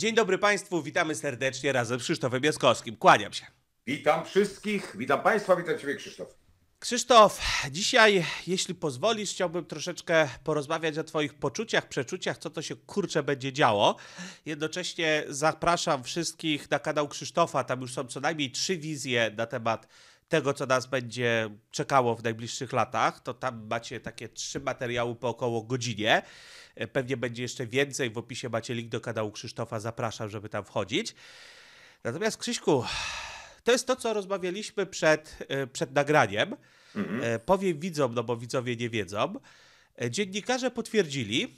Dzień dobry Państwu, witamy serdecznie razem z Krzysztofem Jaskowskim. Kłaniam się. Witam wszystkich, witam Państwa, witam Ciebie Krzysztof. Krzysztof, dzisiaj, jeśli pozwolisz, chciałbym troszeczkę porozmawiać o Twoich poczuciach, przeczuciach, co to się kurcze będzie działo. Jednocześnie zapraszam wszystkich na kanał Krzysztofa, tam już są co najmniej trzy wizje na temat tego, co nas będzie czekało w najbliższych latach, to tam macie takie trzy materiały po około godzinie. E, pewnie będzie jeszcze więcej. W opisie macie link do kanału Krzysztofa. Zapraszam, żeby tam wchodzić. Natomiast Krzyśku, to jest to, co rozmawialiśmy przed, e, przed nagraniem. Mhm. E, powiem widzom, no bo widzowie nie wiedzą. Dziennikarze potwierdzili,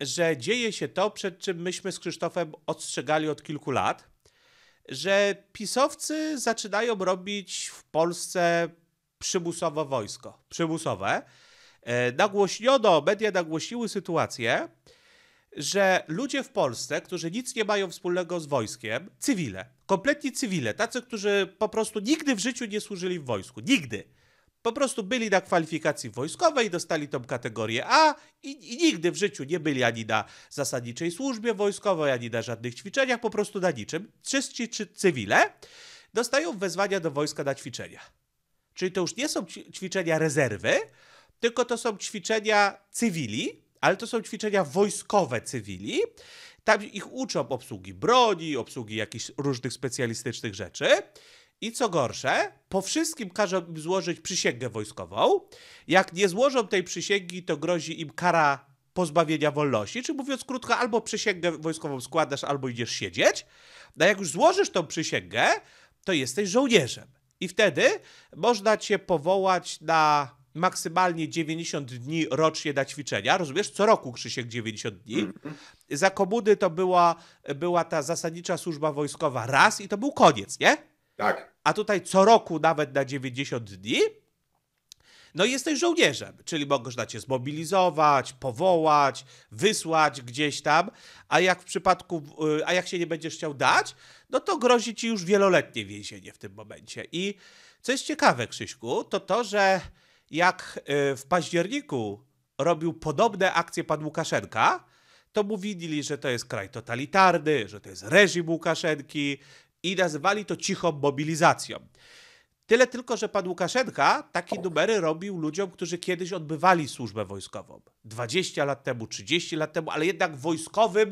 że dzieje się to, przed czym myśmy z Krzysztofem ostrzegali od kilku lat że pisowcy zaczynają robić w Polsce przymusowo wojsko, przymusowe. E, nagłośniono, media nagłośniły sytuację, że ludzie w Polsce, którzy nic nie mają wspólnego z wojskiem, cywile, kompletnie cywile, tacy, którzy po prostu nigdy w życiu nie służyli w wojsku, nigdy, po prostu byli na kwalifikacji wojskowej, dostali tą kategorię A i, i, nigdy w życiu nie byli ani na zasadniczej służbie wojskowej, ani na żadnych ćwiczeniach, po prostu na niczym. Wszyscy czy cywile dostają wezwania do wojska na ćwiczenia. Czyli to już nie są ćwiczenia rezerwy, tylko to są ćwiczenia cywili, ale to są ćwiczenia wojskowe cywili. Tam ich uczą obsługi broni, obsługi jakichś różnych specjalistycznych rzeczy. I co gorsze, po wszystkim każą im złożyć przysięgę wojskową. Jak nie złożą tej przysięgi, to grozi im kara pozbawienia wolności, czy mówiąc krótko, albo przysięgę wojskową składasz, albo idziesz siedzieć. No jak już złożysz tą przysięgę, to jesteś żołnierzem. I wtedy można cię powołać na maksymalnie 90 dni rocznie na ćwiczenia. Rozumiesz? Co roku Krzysiek 90 dni. Za komuny to była, była ta zasadnicza służba wojskowa raz i to był koniec, nie? Tak. A tutaj co roku nawet na 90 dni. No i jesteś żołnierzem, czyli można cię zmobilizować, powołać, wysłać gdzieś tam, a jak w przypadku, y, a jak się nie będziesz chciał dać, no to grozi ci już wieloletnie więzienie w tym momencie. I co jest ciekawe, Krzyśku, to to, że jak y, w październiku robił podobne akcje pan Łukaszenka, to mówili, że to jest kraj totalitarny, że to jest reżim Łukaszenki, i nazywali to cichą mobilizacją. Tyle tylko, że pan Łukaszenka takie numery robił ludziom, którzy kiedyś odbywali służbę wojskową. 20 lat temu, 30 lat temu, ale jednak wojskowym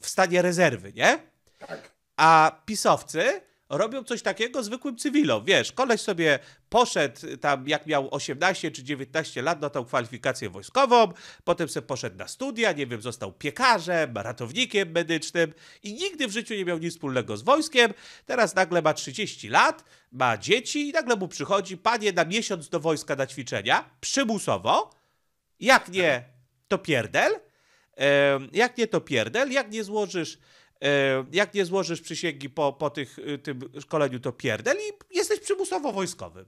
w stanie rezerwy, nie? Tak. A pisowcy robią coś takiego zwykłym cywilom. Wiesz, koleś sobie poszedł tam, jak miał 18 czy 19 lat, na tą kwalifikację wojskową, potem sobie poszedł na studia, nie wiem, został piekarzem, ratownikiem medycznym i nigdy w życiu nie miał nic wspólnego z wojskiem. Teraz nagle ma 30 lat, ma dzieci i nagle mu przychodzi, panie, na miesiąc do wojska na ćwiczenia, przymusowo, jak nie, to pierdel, jak nie to pierdel, jak nie złożysz E, jak nie złożysz przysięgi po, po tych, y, tym szkoleniu, to pierdel i jesteś przymusowo wojskowym.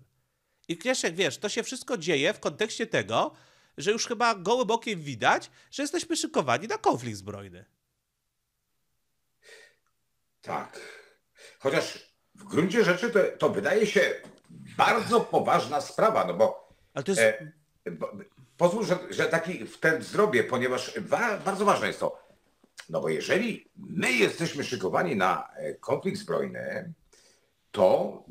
I Kieszek, wiesz, to się wszystko dzieje w kontekście tego, że już chyba gołym okiem widać, że jesteśmy szykowani na konflikt zbrojny. Tak. Chociaż w gruncie rzeczy to, to wydaje się bardzo poważna sprawa, no bo... Ale to jest... E, bo, pozwól, że, że taki w ten zrobię, ponieważ wa, bardzo ważne jest to, no bo jeżeli my jesteśmy szykowani na e, konflikt zbrojny, to,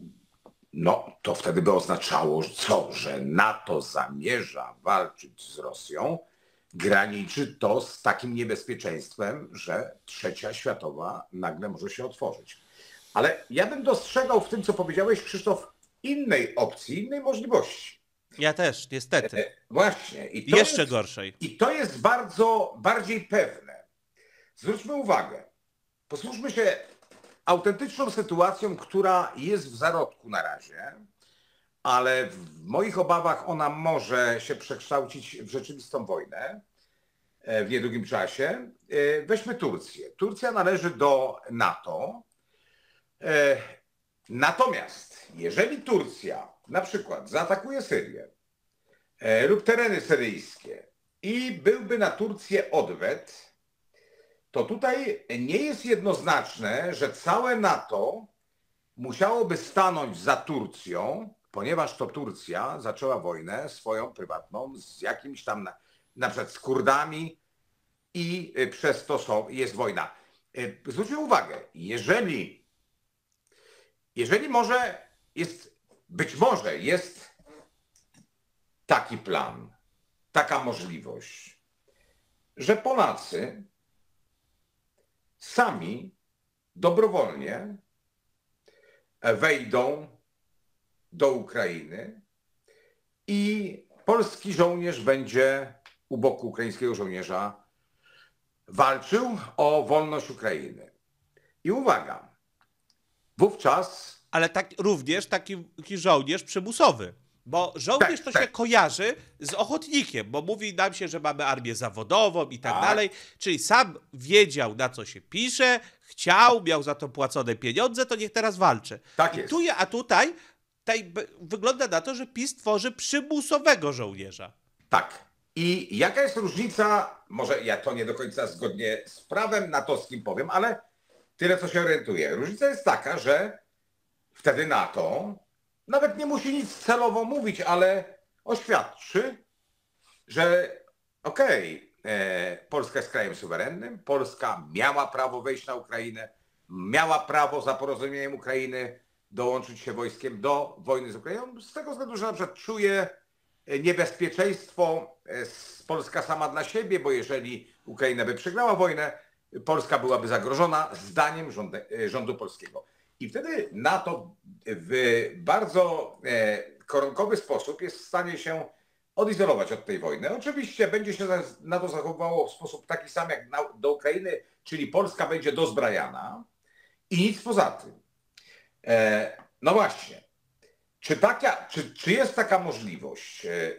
no, to wtedy by oznaczało co? Że NATO zamierza walczyć z Rosją, graniczy to z takim niebezpieczeństwem, że trzecia światowa nagle może się otworzyć. Ale ja bym dostrzegał w tym, co powiedziałeś, Krzysztof, innej opcji, innej możliwości. Ja też, niestety. E, e właśnie. I Jeszcze jest, gorszej. I to jest bardzo bardziej pewne. Zwróćmy uwagę, Posłuchajmy się autentyczną sytuacją, która jest w zarodku na razie, ale w moich obawach ona może się przekształcić w rzeczywistą wojnę e, w niedługim czasie. E, weźmy Turcję. Turcja należy do NATO. E, natomiast jeżeli Turcja na przykład zaatakuje Syrię lub tereny syryjskie i byłby na Turcję odwet, to tutaj nie jest jednoznaczne, że całe NATO musiałoby stanąć za Turcją, ponieważ to Turcja zaczęła wojnę swoją prywatną z jakimś tam, na, na przykład z Kurdami i y, przez to są, jest wojna. Y, Zwróćcie uwagę, jeżeli, jeżeli może jest, być może jest taki plan, taka możliwość, że Polacy sami dobrowolnie e, wejdą do Ukrainy i polski żołnierz będzie u boku ukraińskiego żołnierza walczył o wolność Ukrainy. I uwaga, wówczas. Ale tak, również taki, taki żołnierz przymusowy. Bo żołnierz tak, to tak. się kojarzy z ochotnikiem, bo mówi nam się, że mamy armię zawodową i tak, tak, dalej. Czyli sam wiedział, na co się pisze, chciał, miał za to płacone pieniądze, to niech teraz walczy. Tak I jest. Tu, a tutaj, tutaj wygląda na to, że PiS tworzy przymusowego żołnierza. Tak. I jaka jest różnica, może ja to nie do końca zgodnie z prawem natowskim powiem, ale tyle co się orientuję. Różnica jest taka, że wtedy NATO nawet nie musi nic celowo mówić, ale oświadczy, że okej, okay, e, Polska jest krajem suwerennym, Polska miała prawo wejść na Ukrainę, miała prawo za porozumieniem Ukrainy dołączyć się wojskiem do wojny z Ukrainą, z tego względu, że na czuje niebezpieczeństwo e, Polska sama dla siebie, bo jeżeli Ukraina by przegrała wojnę, Polska byłaby zagrożona zdaniem e, rządu polskiego. I wtedy NATO w bardzo e, koronkowy sposób jest w stanie się odizolować od tej wojny. Oczywiście będzie się NATO zachowywało w sposób taki sam jak do Ukrainy, czyli Polska będzie dozbrajana i nic poza tym. E, no właśnie, czy, taka, czy, czy jest taka możliwość? E,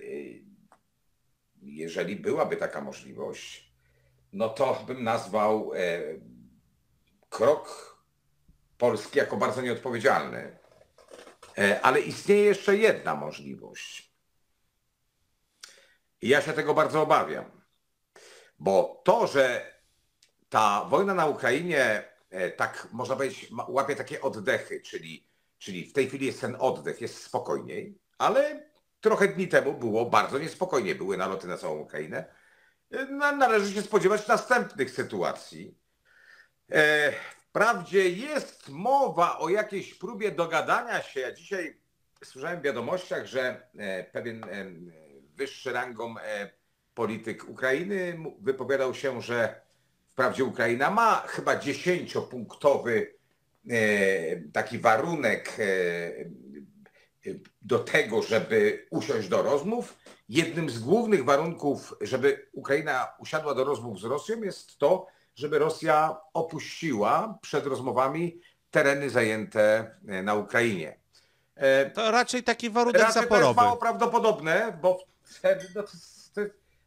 jeżeli byłaby taka możliwość, no to bym nazwał krok Polski jako bardzo nieodpowiedzialny. E, ale istnieje jeszcze jedna możliwość. I ja się tego bardzo obawiam, bo to, że ta wojna na Ukrainie e, tak można powiedzieć łapie takie oddechy, czyli, czyli w tej chwili jest ten oddech, jest spokojniej, ale trochę dni temu było bardzo niespokojnie, były naloty na całą Ukrainę. E, należy się spodziewać następnych sytuacji. Wprawdzie jest mowa o jakiejś próbie dogadania się. Ja dzisiaj słyszałem w wiadomościach, że e, pewien e, wyższy rangą e, polityk Ukrainy wypowiadał się, że wprawdzie Ukraina ma chyba dziesięciopunktowy taki warunek do tego, żeby usiąść do rozmów. Jednym z głównych warunków, żeby Ukraina usiadła do rozmów z Rosją jest to, żeby Rosja opuściła przed rozmowami tereny zajęte e, na Ukrainie. E, to raczej taki warunek raczej zaporowy. To jest mało prawdopodobne, bo wtedy, e, no,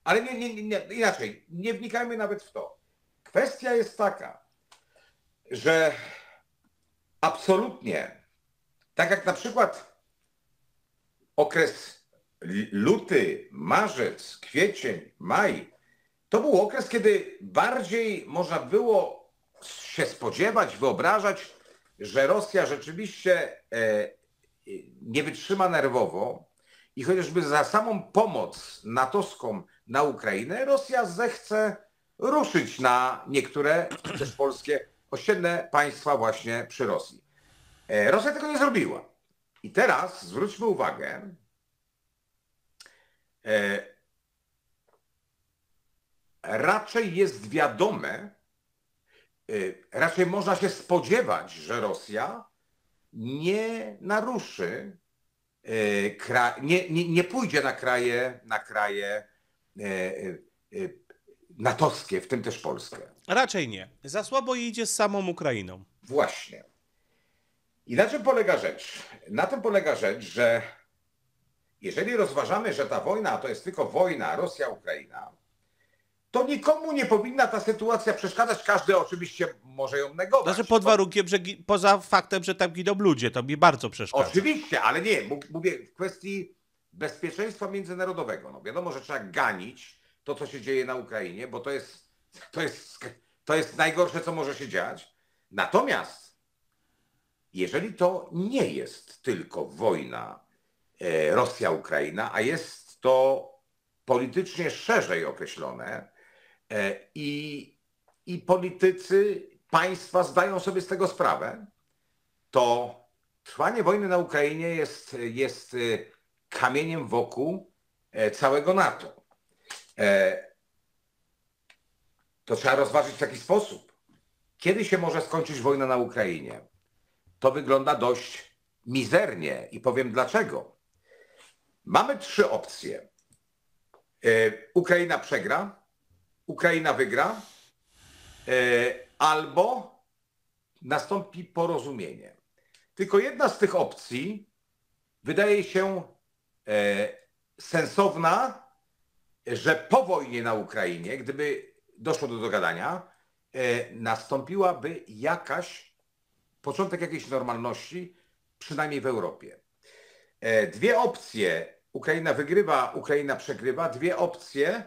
ale nie, nie, nie, inaczej, nie wnikajmy nawet w to. Kwestia jest taka, że absolutnie, tak jak na przykład okres luty, marzec, kwiecień, maj to był okres, kiedy bardziej można było się spodziewać, wyobrażać, że Rosja rzeczywiście e, e, nie wytrzyma nerwowo i chociażby za samą pomoc natowską na Ukrainę Rosja zechce ruszyć na niektóre też polskie ościenne państwa właśnie przy Rosji. E, Rosja tego nie zrobiła. I teraz zwróćmy uwagę, raczej jest wiadome, y, raczej można się spodziewać, że Rosja nie naruszy, y, nie, nie, nie pójdzie na kraje, na kraje y, natowskie, w tym też Polskę. Raczej nie. Za słabo idzie z samą Ukrainą. Właśnie. I na czym polega rzecz? Na tym polega rzecz, że jeżeli rozważamy, że ta wojna to jest tylko wojna Rosja-Ukraina, to nikomu nie powinna ta sytuacja przeszkadzać. Każdy oczywiście może ją negować. Znaczy pod warunkiem, że poza faktem, że tam giną ludzie, to mi bardzo przeszkadza. Oczywiście, ale nie, mówię w kwestii bezpieczeństwa międzynarodowego. No wiadomo, że trzeba ganić to, co się dzieje na Ukrainie, bo to jest, to jest, to jest najgorsze, co może się dziać. Natomiast jeżeli to nie jest tylko wojna e, Rosja-Ukraina, a jest to politycznie szerzej określone, E, i, i politycy państwa zdają sobie z tego sprawę, to trwanie wojny na Ukrainie jest, jest e, kamieniem wokół e, całego NATO. To trzeba rozważyć w taki sposób. Kiedy się może skończyć wojna na Ukrainie? To wygląda dość mizernie i powiem dlaczego. Mamy trzy opcje. Ukraina przegra, Ukraina wygra, e, albo nastąpi porozumienie. Tylko jedna z tych opcji wydaje się e, sensowna, że po wojnie na Ukrainie, gdyby doszło do dogadania, e, nastąpiłaby jakaś, początek jakiejś normalności, przynajmniej w Europie. Dwie opcje, Ukraina wygrywa, Ukraina przegrywa, dwie opcje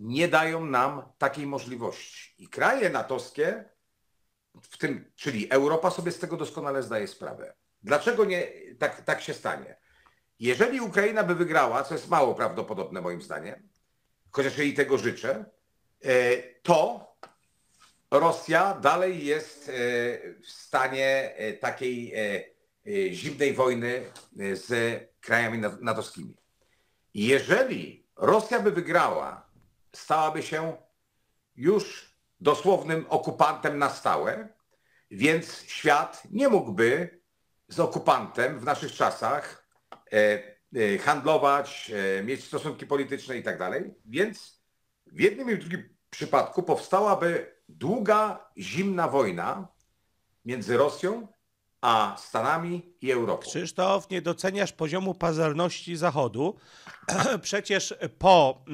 nie dają nam takiej możliwości. I kraje natowskie, w tym, czyli Europa sobie z tego doskonale zdaje sprawę. Dlaczego nie, tak, tak się stanie? Jeżeli Ukraina by wygrała, co jest mało prawdopodobne moim zdaniem, chociaż jej tego życzę, e, to Rosja dalej jest e, w stanie e, takiej zimnej wojny z krajami natowskimi. Jeżeli Rosja by wygrała stałaby się już dosłownym okupantem na stałe, więc świat nie mógłby z okupantem w naszych czasach e, e, handlować, e, mieć stosunki polityczne i tak dalej. Więc w jednym i w drugim przypadku powstałaby długa, zimna wojna między Rosją a Stanami i Europą. Krzysztof, nie doceniasz poziomu pazarności Zachodu. Przecież po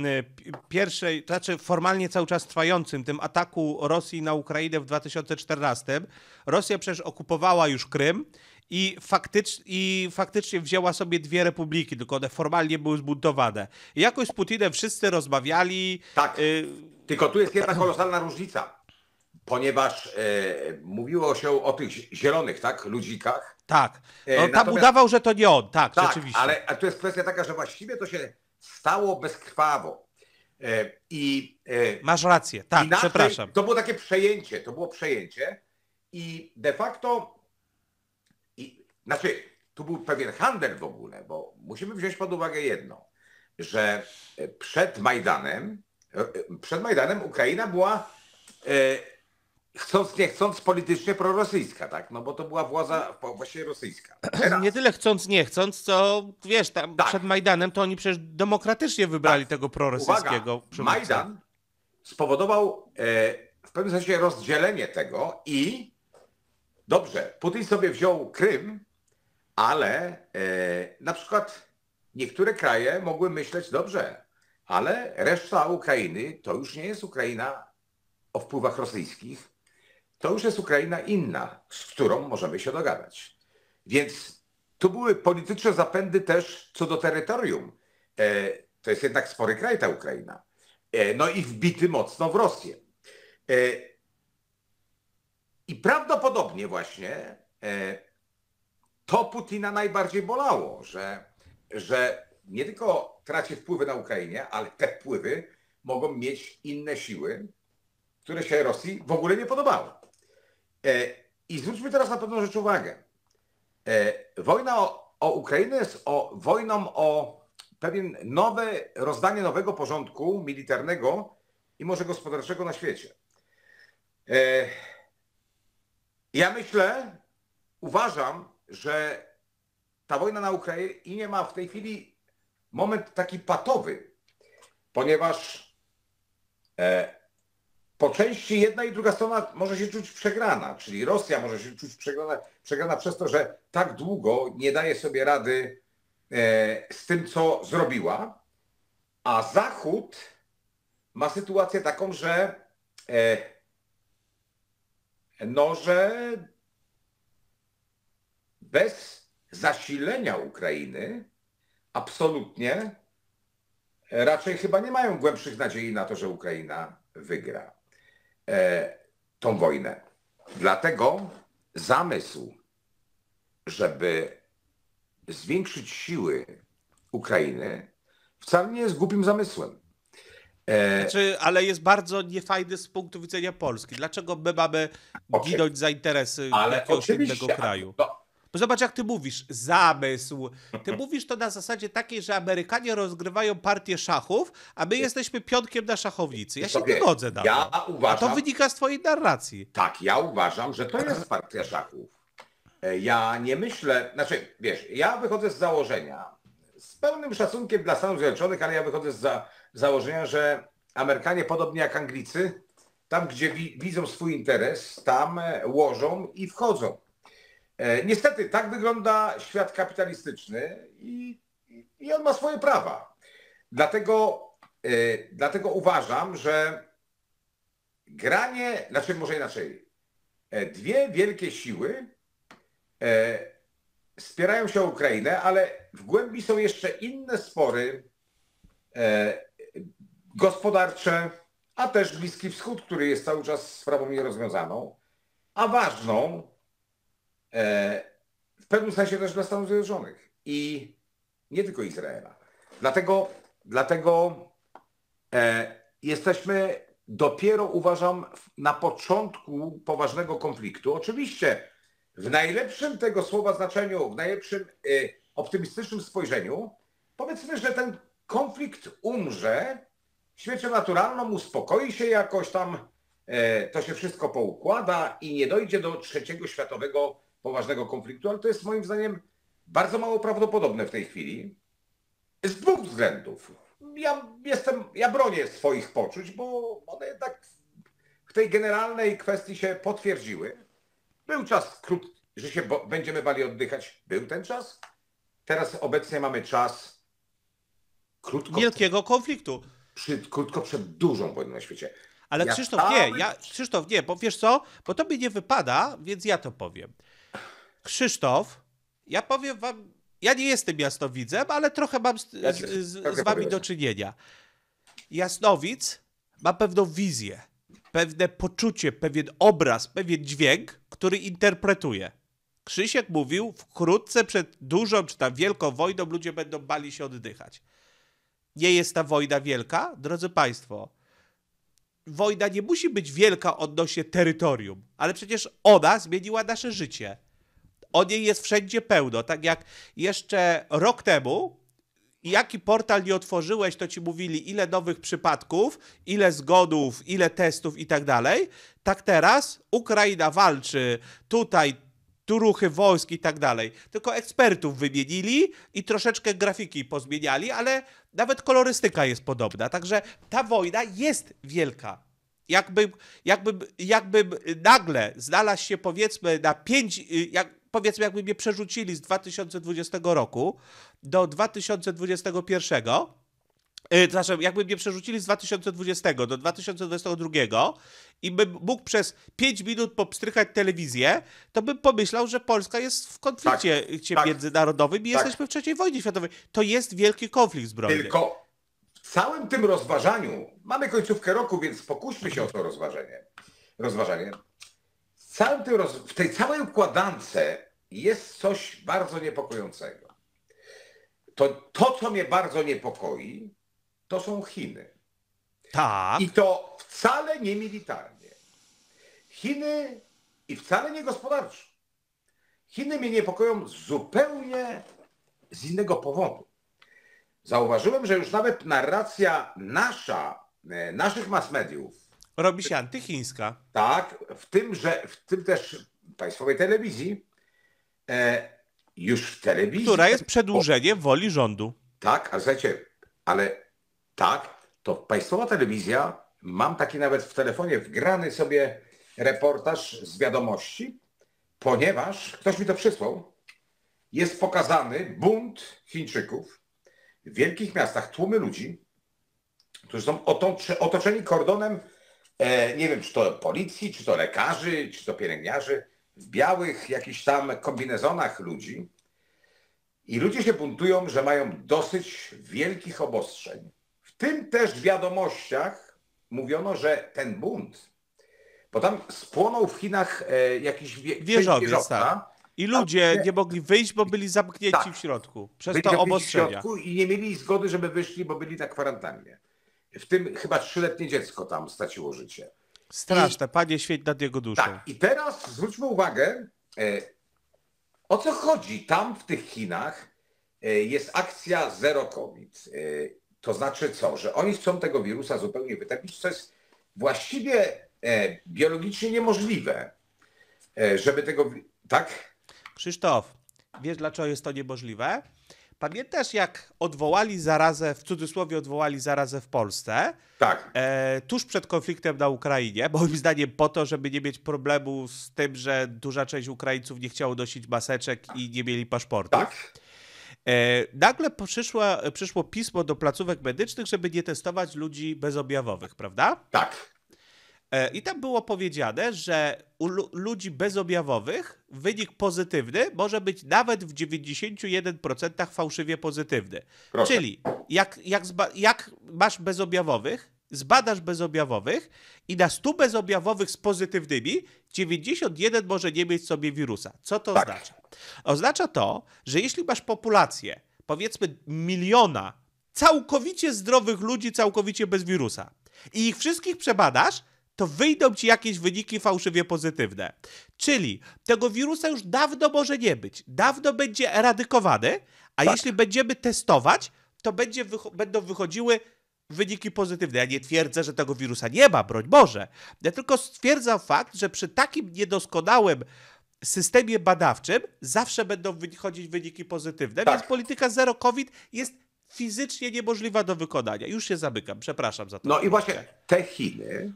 y, pierwszej, to znaczy formalnie cały czas trwającym tym ataku Rosji na Ukrainę w 2014, Rosja przecież okupowała już Krym i, faktycz, i faktycznie wzięła sobie dwie republiki, tylko one formalnie były zbuntowane. I jakoś z Putinem wszyscy rozmawiali. Tak, y... tylko tu jest jedna kolosalna różnica ponieważ e, mówiło się o tych zielonych, tak, ludzikach. Tak. E, no, tam Natomiast... udawał, że to nie on, tak, tak rzeczywiście. Ale to jest kwestia taka, że właściwie to się stało bezkrwawo. E, I e, Masz rację, tak, inaczej, przepraszam. To było takie przejęcie, to było przejęcie i de facto, i, znaczy tu był pewien handel w ogóle, bo musimy wziąć pod uwagę jedno, że e, przed Majdanem, e, przed Majdanem Ukraina była chcąc nie chcąc politycznie prorosyjska, tak? No bo to była władza właśnie rosyjska. Teraz. Nie tyle chcąc nie chcąc, co wiesz, tam tak. przed Majdanem to oni przecież demokratycznie wybrali tak. tego prorosyjskiego. Uwaga, Majdan spowodował e, w pewnym sensie rozdzielenie tego i dobrze, Putin sobie wziął Krym, ale e, na przykład niektóre kraje mogły myśleć dobrze, ale reszta Ukrainy to już nie jest Ukraina o wpływach rosyjskich, to już jest Ukraina inna, z którą możemy się dogadać. Więc tu były polityczne zapędy też co do terytorium. E, to jest jednak spory kraj ta Ukraina. E, no i wbity mocno w Rosję. E, I prawdopodobnie właśnie e, to Putina najbardziej bolało, że, że nie tylko traci wpływy na Ukrainie, ale te wpływy mogą mieć inne siły, które się Rosji w ogóle nie podobały. E, I zwróćmy teraz na pewną rzecz uwagę. E, wojna o, o Ukrainę jest o, wojną o pewien nowe rozdanie nowego porządku militarnego i może gospodarczego na świecie. E, ja myślę, uważam, że ta wojna na Ukrainie ma w tej chwili moment taki patowy, ponieważ po części jedna i druga strona może się czuć przegrana, czyli Rosja może się czuć przegrana, przegrana przez to, że tak długo nie daje sobie rady e, z tym, co zrobiła, a Zachód ma sytuację taką, że e, no, że bez zasilenia Ukrainy absolutnie raczej chyba nie mają głębszych nadziei na to, że Ukraina wygra. E, tą wojnę. Dlatego zamysł, żeby zwiększyć siły Ukrainy, wcale nie jest głupim zamysłem. E, znaczy, ale jest bardzo niefajny z punktu widzenia Polski. Dlaczego my mamy ginąć okay. za interesy ale jakiegoś innego kraju? No, bo zobacz, jak ty mówisz, zamysł. Ty mówisz to na zasadzie takiej, że Amerykanie rozgrywają partię szachów, a my jesteśmy pionkiem na szachownicy. Ja się nie godzę na ja to. Uważam, a to wynika z twojej narracji. Tak, ja uważam, że to jest partia szachów. E, ja nie myślę, znaczy wiesz, ja wychodzę z założenia, z pełnym szacunkiem dla Stanów Zjednoczonych, ale ja wychodzę z za, założenia, że Amerykanie, podobnie jak Anglicy, tam gdzie wi widzą swój interes, tam e, łożą i wchodzą. E, niestety tak wygląda świat kapitalistyczny i, i on ma swoje prawa. Dlatego, e, dlatego uważam, że granie, znaczy może inaczej, e, dwie wielkie siły spierają się o Ukrainę, ale w głębi są jeszcze inne spory gospodarcze, a też Bliski Wschód, który jest cały czas sprawą nierozwiązaną, a ważną, E, w pewnym sensie też dla Stanów Zjednoczonych i nie tylko Izraela. Dlatego, dlatego e, jesteśmy dopiero, uważam, na początku poważnego konfliktu. Oczywiście w najlepszym tego słowa znaczeniu, w najlepszym e, optymistycznym spojrzeniu, powiedzmy, że ten konflikt umrze, świecie naturalną uspokoi się jakoś tam, to się wszystko poukłada i nie dojdzie do trzeciego światowego poważnego konfliktu, ale to jest moim zdaniem bardzo mało prawdopodobne w tej chwili. Z dwóch względów. Ja jestem, ja bronię swoich poczuć, bo one jednak w tej generalnej kwestii się potwierdziły. Był czas krótki, że się będziemy bali oddychać. Był ten czas. Teraz obecnie mamy czas krótko. Wielkiego konfliktu. Przy, krótko przed dużą wojną na świecie. Ale ja Krzysztof, tam... nie, ja, Krzysztof, nie, bo wiesz co, bo to mi nie wypada, więc ja to powiem. Krzysztof, ja powiem wam, ja nie jestem jasnowidzem, ale trochę mam z, z, z, z wami do czynienia. Jasnowic ma pewną wizję, pewne poczucie, pewien obraz, pewien dźwięk, który interpretuje. Krzysiek mówił, wkrótce przed dużą czy tam wielką wojną ludzie będą bali się oddychać. Nie jest ta wojna wielka? Drodzy Państwo, wojna nie musi być wielka odnośnie terytorium, ale przecież ona zmieniła nasze życie od niej jest wszędzie pełno. Tak jak jeszcze rok temu, jaki portal nie otworzyłeś, to ci mówili ile nowych przypadków, ile zgonów, ile testów i tak dalej. Tak teraz Ukraina walczy, tutaj tu ruchy wojsk i tak dalej. Tylko ekspertów wymienili i troszeczkę grafiki pozmieniali, ale nawet kolorystyka jest podobna. Także ta wojna jest wielka. Jakbym, jakbym, jakbym nagle znalazł się powiedzmy na pięć, jak, powiedzmy, jakby mnie przerzucili z 2020 roku do 2021, yy, znaczy jakby mnie przerzucili z 2020 do 2022 i bym mógł przez 5 minut popstrychać telewizję, to bym pomyślał, że Polska jest w konflikcie tak, y, tak, międzynarodowym i tak. jesteśmy w trzeciej wojnie światowej. To jest wielki konflikt zbrojny. Tylko w całym tym rozważaniu, mamy końcówkę roku, więc pokuśmy się o to rozważenie. Rozważanie. W, całym tym w tej całej układance jest coś bardzo niepokojącego. To, to, co mnie bardzo niepokoi, to są Chiny. Tak. I to wcale nie militarnie. Chiny i wcale nie gospodarczo. Chiny mnie niepokoją zupełnie z innego powodu. Zauważyłem, że już nawet narracja nasza, e, naszych mass mediów. Robi się antychińska. Tak, w tym, że w tym też państwowej telewizji, e, już w telewizji. Która jest przedłużeniem woli rządu. Tak, a słuchajcie, ale tak, to państwowa telewizja, mam taki nawet w telefonie wgrany sobie reportaż z wiadomości, ponieważ ktoś mi to przysłał, jest pokazany bunt Chińczyków w wielkich miastach, tłumy ludzi, którzy są otoczeni kordonem, e, nie wiem, czy to policji, czy to lekarzy, czy to pielęgniarzy, w białych jakichś tam kombinezonach ludzi i ludzie się buntują, że mają dosyć wielkich obostrzeń. W tym też w wiadomościach mówiono, że ten bunt, bo tam spłonął w Chinach e, jakiś wie, wieżowiec, wieżowca, tak. I ludzie nie mogli wyjść, bo byli zamknięci tak. w środku. Przez byli to obostrzenia. W środku I nie mieli zgody, żeby wyszli, bo byli na kwarantannie. W tym chyba trzyletnie dziecko tam straciło życie. Straszne, I... panie świeć nad jego duszą. Tak, i teraz zwróćmy uwagę, e, o co chodzi? Tam w tych Chinach e, jest akcja Zero COVID. E, to znaczy co? Że oni chcą tego wirusa zupełnie wytępić, co jest właściwie biologicznie niemożliwe, żeby tego... Tak? Krzysztof, wiesz dlaczego jest to niemożliwe? Pamiętasz, jak odwołali zarazę, w cudzysłowie odwołali zarazę w Polsce? Tak. E, tuż przed konfliktem na Ukrainie, moim zdaniem po to, żeby nie mieć problemu z tym, że duża część Ukraińców nie chciało nosić maseczek i nie mieli paszportów. Tak. E, nagle przyszło pismo do placówek medycznych, żeby nie testować ludzi bezobjawowych, prawda? Tak. E, I tam było powiedziane, że u ludzi bezobjawowych wynik pozytywny może być nawet w 91% fałszywie pozytywny. Proszę. Czyli jak, jak, jak masz bezobjawowych, zbadasz bezobjawowych i na 100 bezobjawowych z pozytywnymi 91 może nie mieć sobie wirusa. Co to tak. oznacza? Oznacza to, że jeśli masz populację powiedzmy miliona całkowicie zdrowych ludzi, całkowicie bez wirusa i ich wszystkich przebadasz, to wyjdą ci jakieś wyniki fałszywie pozytywne. Czyli tego wirusa już dawno może nie być. Dawno będzie eradykowany, a tak. jeśli będziemy testować, to będzie wycho będą wychodziły wyniki pozytywne. Ja nie twierdzę, że tego wirusa nie ma, broń Boże. Ja tylko stwierdzam fakt, że przy takim niedoskonałym systemie badawczym zawsze będą wychodzić wyniki pozytywne, tak. więc polityka zero COVID jest fizycznie niemożliwa do wykonania. Już się zamykam, przepraszam za to. No i właśnie te Chiny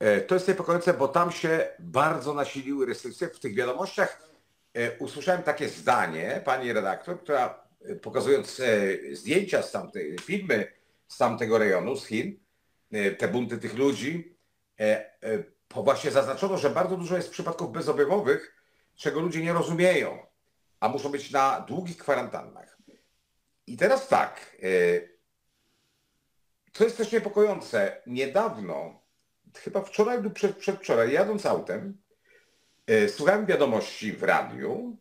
E, to jest niepokojące, bo tam się bardzo nasiliły restrykcje. W tych wiadomościach e, usłyszałem takie zdanie pani redaktor, która e, pokazując zdjęcia z tamtej, filmy z tamtego rejonu, z Chin, te bunty tych ludzi, właśnie zaznaczono, że bardzo dużo jest przypadków bezobjawowych, czego ludzie nie rozumieją, a muszą być na długich kwarantannach. I teraz tak, co jest też niepokojące, niedawno chyba wczoraj lub przed, przedwczoraj, jadąc autem, e, słuchałem wiadomości w radiu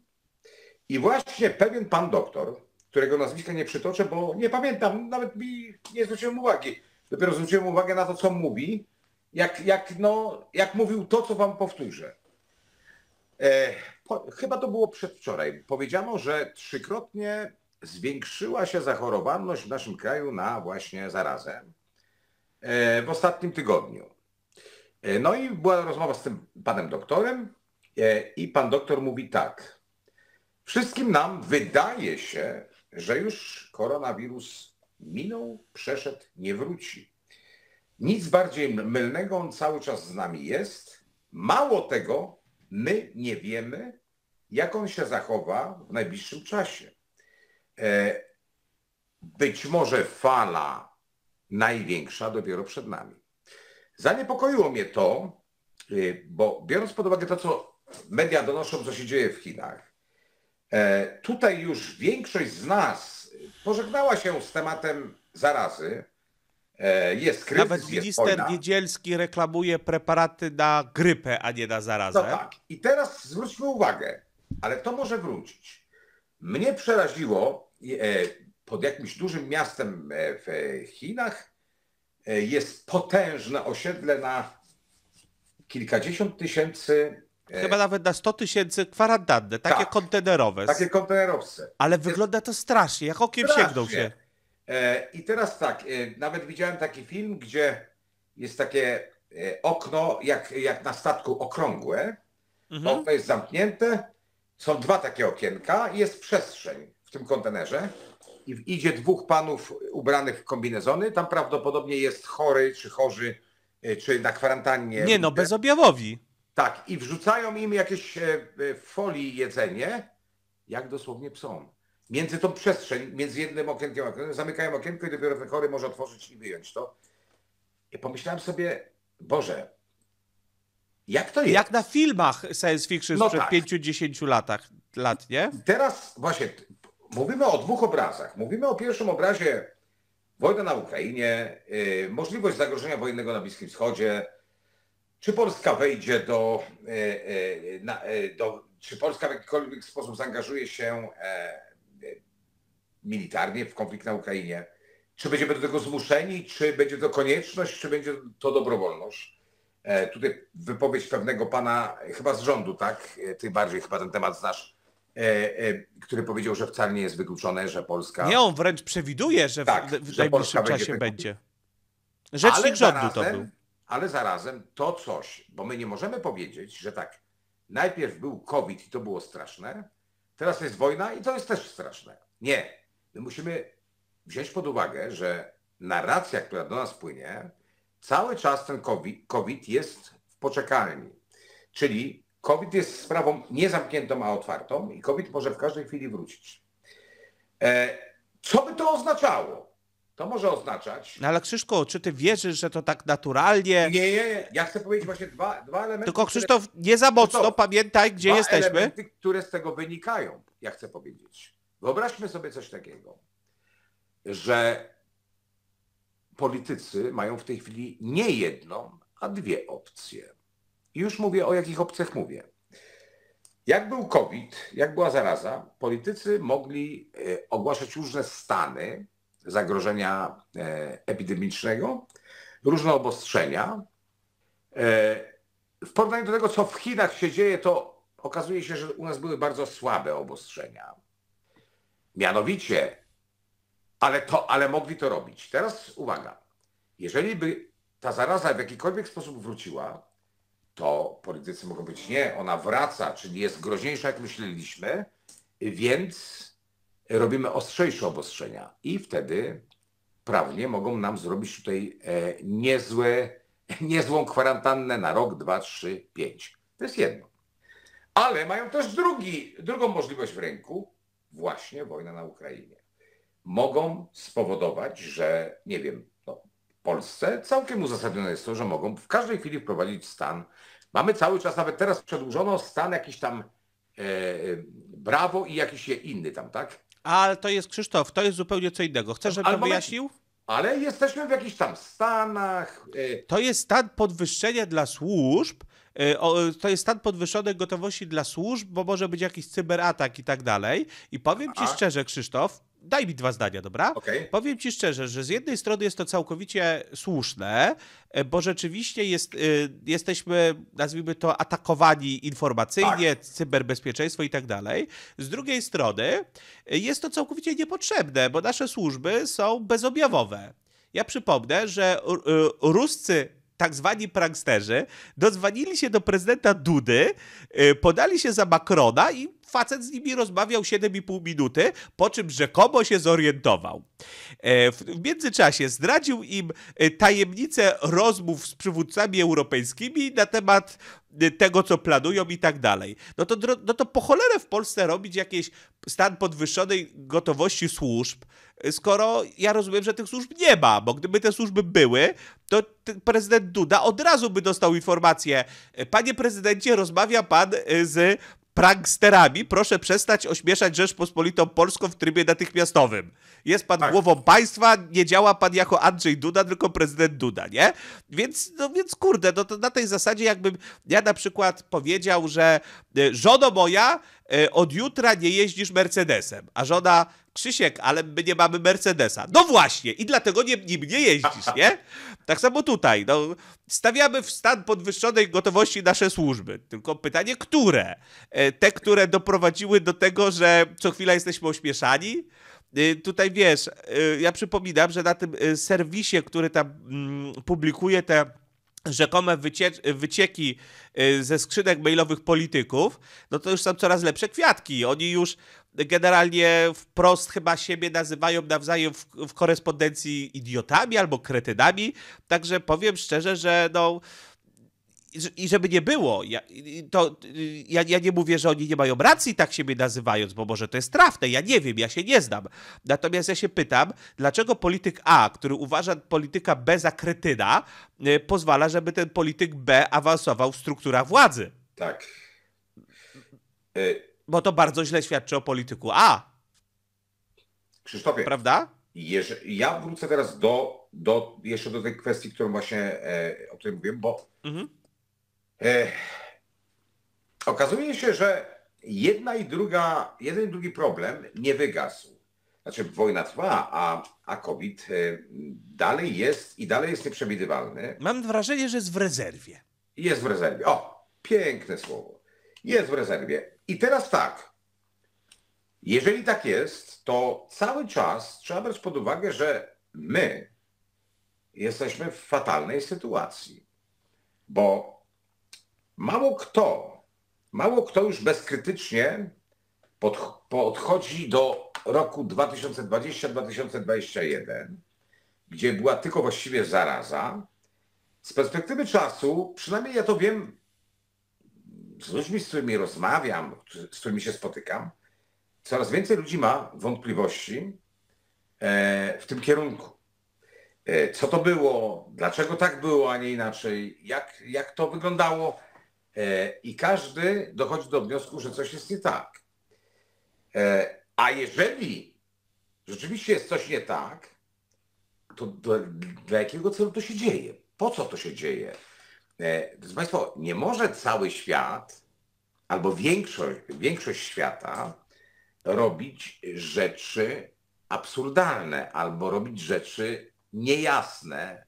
i właśnie pewien pan doktor, którego nazwiska nie przytoczę, bo nie pamiętam, nawet mi nie zwróciłem uwagi. Dopiero zwróciłem uwagę na to, co mówi, jak, jak, no, jak mówił to, co wam powtórzę. E, po, chyba to było przedwczoraj. Powiedziano, że trzykrotnie zwiększyła się zachorowalność w naszym kraju na właśnie zarazę e, w ostatnim tygodniu. E, no i była rozmowa z tym panem doktorem e, i pan doktor mówi tak. Wszystkim nam wydaje się, że już koronawirus minął, przeszedł, nie wróci. Nic bardziej mylnego, on cały czas z nami jest. Mało tego, my nie wiemy, jak on się zachowa w najbliższym czasie. E, być może fala największa dopiero przed nami. Zaniepokoiło mnie to, y, bo biorąc pod uwagę to, co media donoszą, co się dzieje w Chinach, e, tutaj już większość z nas pożegnała się z tematem zarazy. E, jest kryzys, Nawet minister jest Niedzielski reklamuje preparaty na grypę, a nie na zarazę. No tak. I teraz zwróćmy uwagę, ale to może wrócić. Mnie przeraziło e, pod jakimś dużym miastem w Chinach E, jest potężne osiedle na kilkadziesiąt tysięcy. E, Chyba nawet na 100 tysięcy kwarantanny, takie tak, kontenerowe. Takie kontenerowce. Ale wygląda to strasznie, jak okiem strasznie. sięgnął się. E, I teraz tak, nawet widziałem taki film, gdzie jest takie okno, jak, jak na statku okrągłe. Mhm. Okno jest zamknięte, są dwa takie okienka i jest przestrzeń w tym kontenerze. I idzie dwóch panów ubranych w kombinezony, tam prawdopodobnie jest chory czy chorzy, y, czy na kwarantannie. Nie no, bezobjawowi. Tak, i wrzucają im jakieś w e, e, folii jedzenie, jak dosłownie psom. Między tą przestrzeń, między jednym okienkiem a zamykają okienko i dopiero ten chory może otworzyć i wyjąć to. I pomyślałem sobie, Boże, jak to jest? Jak na filmach science fiction no sprzed tak. 5-10 latach, lat, nie? Teraz właśnie mówimy o dwóch obrazach. Mówimy o pierwszym obrazie wojna na Ukrainie, y, możliwość zagrożenia wojennego na Bliskim Wschodzie, czy Polska wejdzie do, y, y, do czy Polska w jakikolwiek sposób zaangażuje się e, militarnie w konflikt na Ukrainie, czy będziemy do tego zmuszeni, czy będzie to konieczność, czy będzie to dobrowolność. E, tutaj wypowiedź pewnego pana, chyba z rządu, tak? E, ty bardziej chyba ten temat znasz E, e, który powiedział, że wcale nie jest wykluczone, że Polska. Nie, on wręcz przewiduje, że tak, w, w najbliższym czasie będzie. będzie. Rzecznik ale rządu zarazem, to był. Ale zarazem to coś, bo my nie możemy powiedzieć, że tak, najpierw był COVID i to było straszne, teraz jest wojna i to jest też straszne. Nie. My musimy wziąć pod uwagę, że narracja, która do nas płynie, cały czas ten COVID, COVID jest w poczekalni. Czyli COVID jest sprawą nie zamkniętą, a otwartą i COVID może w każdej chwili wrócić. E, co by to oznaczało? To może oznaczać. No ale Krzyszko, czy ty wierzysz, że to tak naturalnie. Nie, nie, nie. Ja chcę powiedzieć właśnie dwa, dwa elementy. Tylko Krzysztof, które... nie za mocno, Krzysztof, no pamiętaj, gdzie dwa jesteśmy. elementy, które z tego wynikają, ja chcę powiedzieć. Wyobraźmy sobie coś takiego, że politycy mają w tej chwili nie jedną, a dwie opcje. Już mówię, o jakich obcych mówię. Jak był COVID, jak była zaraza, politycy mogli e, ogłaszać różne stany zagrożenia e, epidemicznego, różne obostrzenia. E, w porównaniu do tego, co w Chinach się dzieje, to okazuje się, że u nas były bardzo słabe obostrzenia. Mianowicie, ale, to, ale mogli to robić. Teraz uwaga, jeżeli by ta zaraza w jakikolwiek sposób wróciła, to politycy mogą być nie, ona wraca, czyli jest groźniejsza jak myśleliśmy, więc robimy ostrzejsze obostrzenia i wtedy prawnie mogą nam zrobić tutaj e, niezłe, niezłą kwarantannę na rok, dwa, trzy, pięć. To jest jedno. Ale mają też drugi, drugą możliwość w ręku, właśnie wojna na Ukrainie. Mogą spowodować, że, nie wiem, Polsce całkiem uzasadnione jest to, że mogą w każdej chwili wprowadzić stan. Mamy cały czas, nawet teraz przedłużono stan jakiś tam e, brawo i jakiś inny tam, tak? Ale to jest, Krzysztof, to jest zupełnie co innego. Chcesz, żebym Ale wyjaśnił? Ale jesteśmy w jakichś tam stanach. E... To jest stan podwyższenia dla służb, e, to jest stan podwyższonej gotowości dla służb, bo może być jakiś cyberatak i tak dalej. I powiem ci A? szczerze, Krzysztof, daj mi dwa zdania, dobra? Okay. Powiem ci szczerze, że z jednej strony jest to całkowicie słuszne, e, bo rzeczywiście jest, e, jesteśmy, nazwijmy to, atakowani informacyjnie, tak. cyberbezpieczeństwo i tak dalej. Z drugiej strony e, jest to całkowicie niepotrzebne, bo nasze służby są bezobjawowe. Ja przypomnę, że ruscy tak zwani pranksterzy dodzwanili się do prezydenta Dudy, y, podali się za Macrona i facet z nimi rozmawiał 7,5 minuty, po czym rzekomo się zorientował. E, w międzyczasie zdradził im e, tajemnicę rozmów z przywódcami europejskimi na temat e, tego, co planują i tak dalej. No to, no to po cholerę w Polsce robić jakiś stan podwyższonej gotowości służb, skoro ja rozumiem, że tych służb nie ma, bo gdyby te służby były, to prezydent Duda od razu by dostał informację, panie prezydencie, rozmawia pan y, z pranksterami, proszę przestać ośmieszać Rzeczpospolitą Polską w trybie natychmiastowym. Jest pan tak. głową państwa, nie działa pan jako Andrzej Duda, tylko prezydent Duda, nie? Więc, no więc kurde, no to na tej zasadzie jakbym ja na przykład powiedział, że y, żono moja, y, od jutra nie jeździsz Mercedesem, a żona Krzysiek, ale my nie mamy Mercedesa. No właśnie, i dlatego nie, nie jeździsz, nie? Tak samo tutaj. No, stawiamy w stan podwyższonej gotowości nasze służby. Tylko pytanie, które? E, te, które doprowadziły do tego, że co chwila jesteśmy ośmieszani? E, tutaj wiesz, e, ja przypominam, że na tym serwisie, który tam mm, publikuje te rzekome wycie- wycieki y, ze skrzynek mailowych polityków, no to już są coraz lepsze kwiatki. Oni już generalnie wprost chyba siebie nazywają nawzajem w, w korespondencji idiotami albo kretynami. Także powiem szczerze, że no i żeby nie było, ja, to ja, ja nie mówię, że oni nie mają racji tak siebie nazywając, bo może to jest trafne, ja nie wiem, ja się nie znam. Natomiast ja się pytam, dlaczego polityk A, który uważa polityka B za kretyna, y, pozwala, żeby ten polityk B awansował w strukturach władzy? Tak. Y, bo to bardzo źle świadczy o polityku A. Krzysztofie. Prawda? Jeżeli, ja wrócę teraz do, do, jeszcze do tej kwestii, którą właśnie e, o której mówiłem, bo mhm. E, okazuje się, że jedna i druga, jeden i drugi problem nie wygasł. Znaczy wojna trwa, a, a COVID e, dalej jest i dalej jest nieprzewidywalny. Mam wrażenie, że jest w rezerwie. Jest w rezerwie. O, piękne słowo. Jest w rezerwie. I teraz tak. Jeżeli tak jest, to cały czas trzeba brać pod uwagę, że my jesteśmy w fatalnej sytuacji. Bo mało kto, mało kto już bezkrytycznie pod, podchodzi do roku 2020-2021, gdzie była tylko właściwie zaraza. Z perspektywy czasu, przynajmniej ja to wiem z ludźmi, z którymi rozmawiam, z którymi się spotykam, coraz więcej ludzi ma wątpliwości e, w tym kierunku. E, co to było, dlaczego tak było, a nie inaczej, jak, jak to wyglądało E, I każdy dochodzi do wniosku, że coś jest nie tak. E, a jeżeli rzeczywiście jest coś nie tak, to do, dla jakiego celu to się dzieje? Po co to się dzieje? Proszę e, Państwo, nie może cały świat albo większość, większość świata robić rzeczy absurdalne albo robić rzeczy niejasne,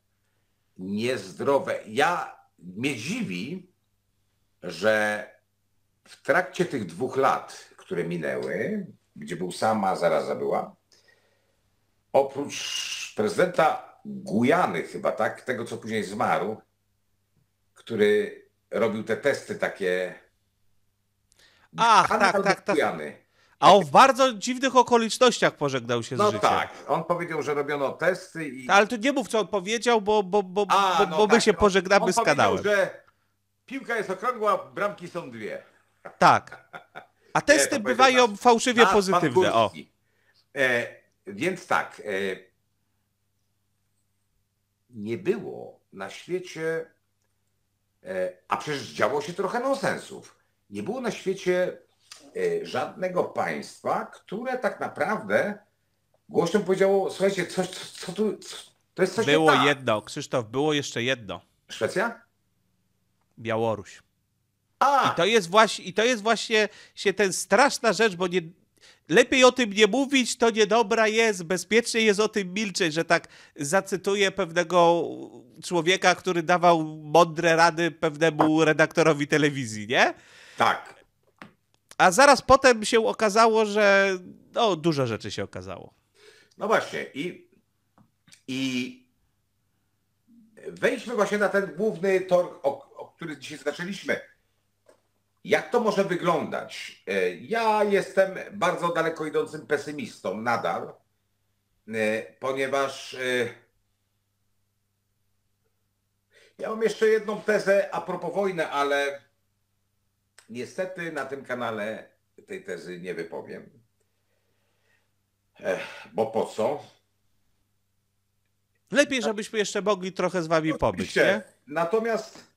niezdrowe. Ja mnie dziwi, że w trakcie tych dwóch lat, które minęły, gdzie był sama zaraza była, oprócz prezydenta Gujany chyba, tak, tego co później zmarł, który robił te testy takie. Ach, tak, tak, tak, tak. A on w bardzo dziwnych okolicznościach pożegnał się z życiem. No tak, on powiedział, że robiono testy i... Tak, ale tu nie mów, co on powiedział, bo, bo, bo, A, bo, no bo my tak, się no. pożegnamy on, on z kanałem. Powiedział, że Piłka jest okrągła, bramki są dwie. Tak. A testy nie, bywają fałszywie pozytywne. o. E, więc tak. E, nie było na świecie, e, a przecież działo się trochę nonsensów. Nie było na świecie e, żadnego państwa, które tak naprawdę głośno powiedziało, słuchajcie, coś, co, co tu, co, to jest coś Było tak. jedno, Krzysztof, było jeszcze jedno. Szwecja? Białoruś. A! I to jest właśnie, i to jest właśnie się ten straszna rzecz, bo nie, lepiej o tym nie mówić, to niedobra jest, bezpiecznie jest o tym milczeć, że tak zacytuję pewnego człowieka, który dawał mądre rady pewnemu redaktorowi telewizji, nie? Tak. A zaraz potem się okazało, że no, dużo rzeczy się okazało. No właśnie i, i wejdźmy właśnie na ten główny tor, o, który dzisiaj zaczęliśmy. Jak to może wyglądać? E, ja jestem bardzo daleko idącym pesymistą nadal, e, ponieważ e, ja mam jeszcze jedną tezę a propos wojny, ale niestety na tym kanale tej tezy nie wypowiem. bo po co? Lepiej, żebyśmy jeszcze mogli trochę z wami pobyć, nie? Natomiast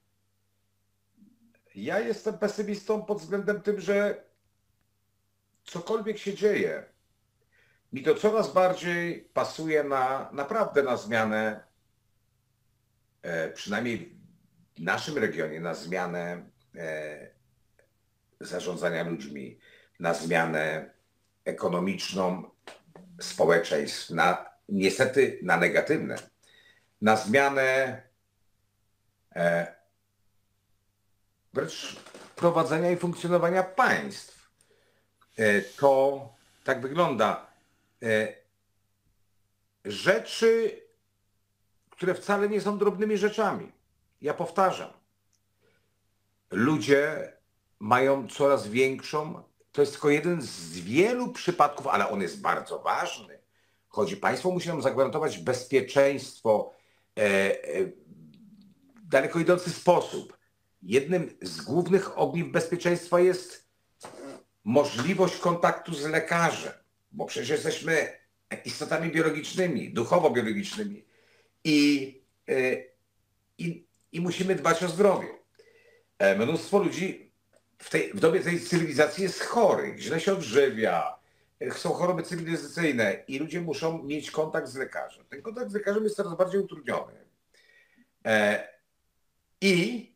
ja jestem pesymistą pod względem tym, że cokolwiek się dzieje, mi to coraz bardziej pasuje na naprawdę na zmianę, e, przynajmniej w naszym regionie, na zmianę e, zarządzania ludźmi, na zmianę ekonomiczną społeczeństw, na, niestety na negatywne, na zmianę e, wręcz prowadzenia i funkcjonowania państw. E, to tak wygląda. E, rzeczy, które wcale nie są drobnymi rzeczami. Ja powtarzam. Ludzie mają coraz większą, to jest tylko jeden z wielu przypadków, ale on jest bardzo ważny. Chodzi, państwo musi nam zagwarantować bezpieczeństwo e, w daleko idący sposób jednym z głównych ogniw bezpieczeństwa jest możliwość kontaktu z lekarzem, bo przecież jesteśmy istotami biologicznymi, duchowo-biologicznymi i, e, i, i musimy dbać o zdrowie. E, mnóstwo ludzi w, tej, w dobie tej cywilizacji jest chorych, źle się odżywia, są choroby cywilizacyjne i ludzie muszą mieć kontakt z lekarzem. Ten kontakt z lekarzem jest coraz bardziej utrudniony. E, I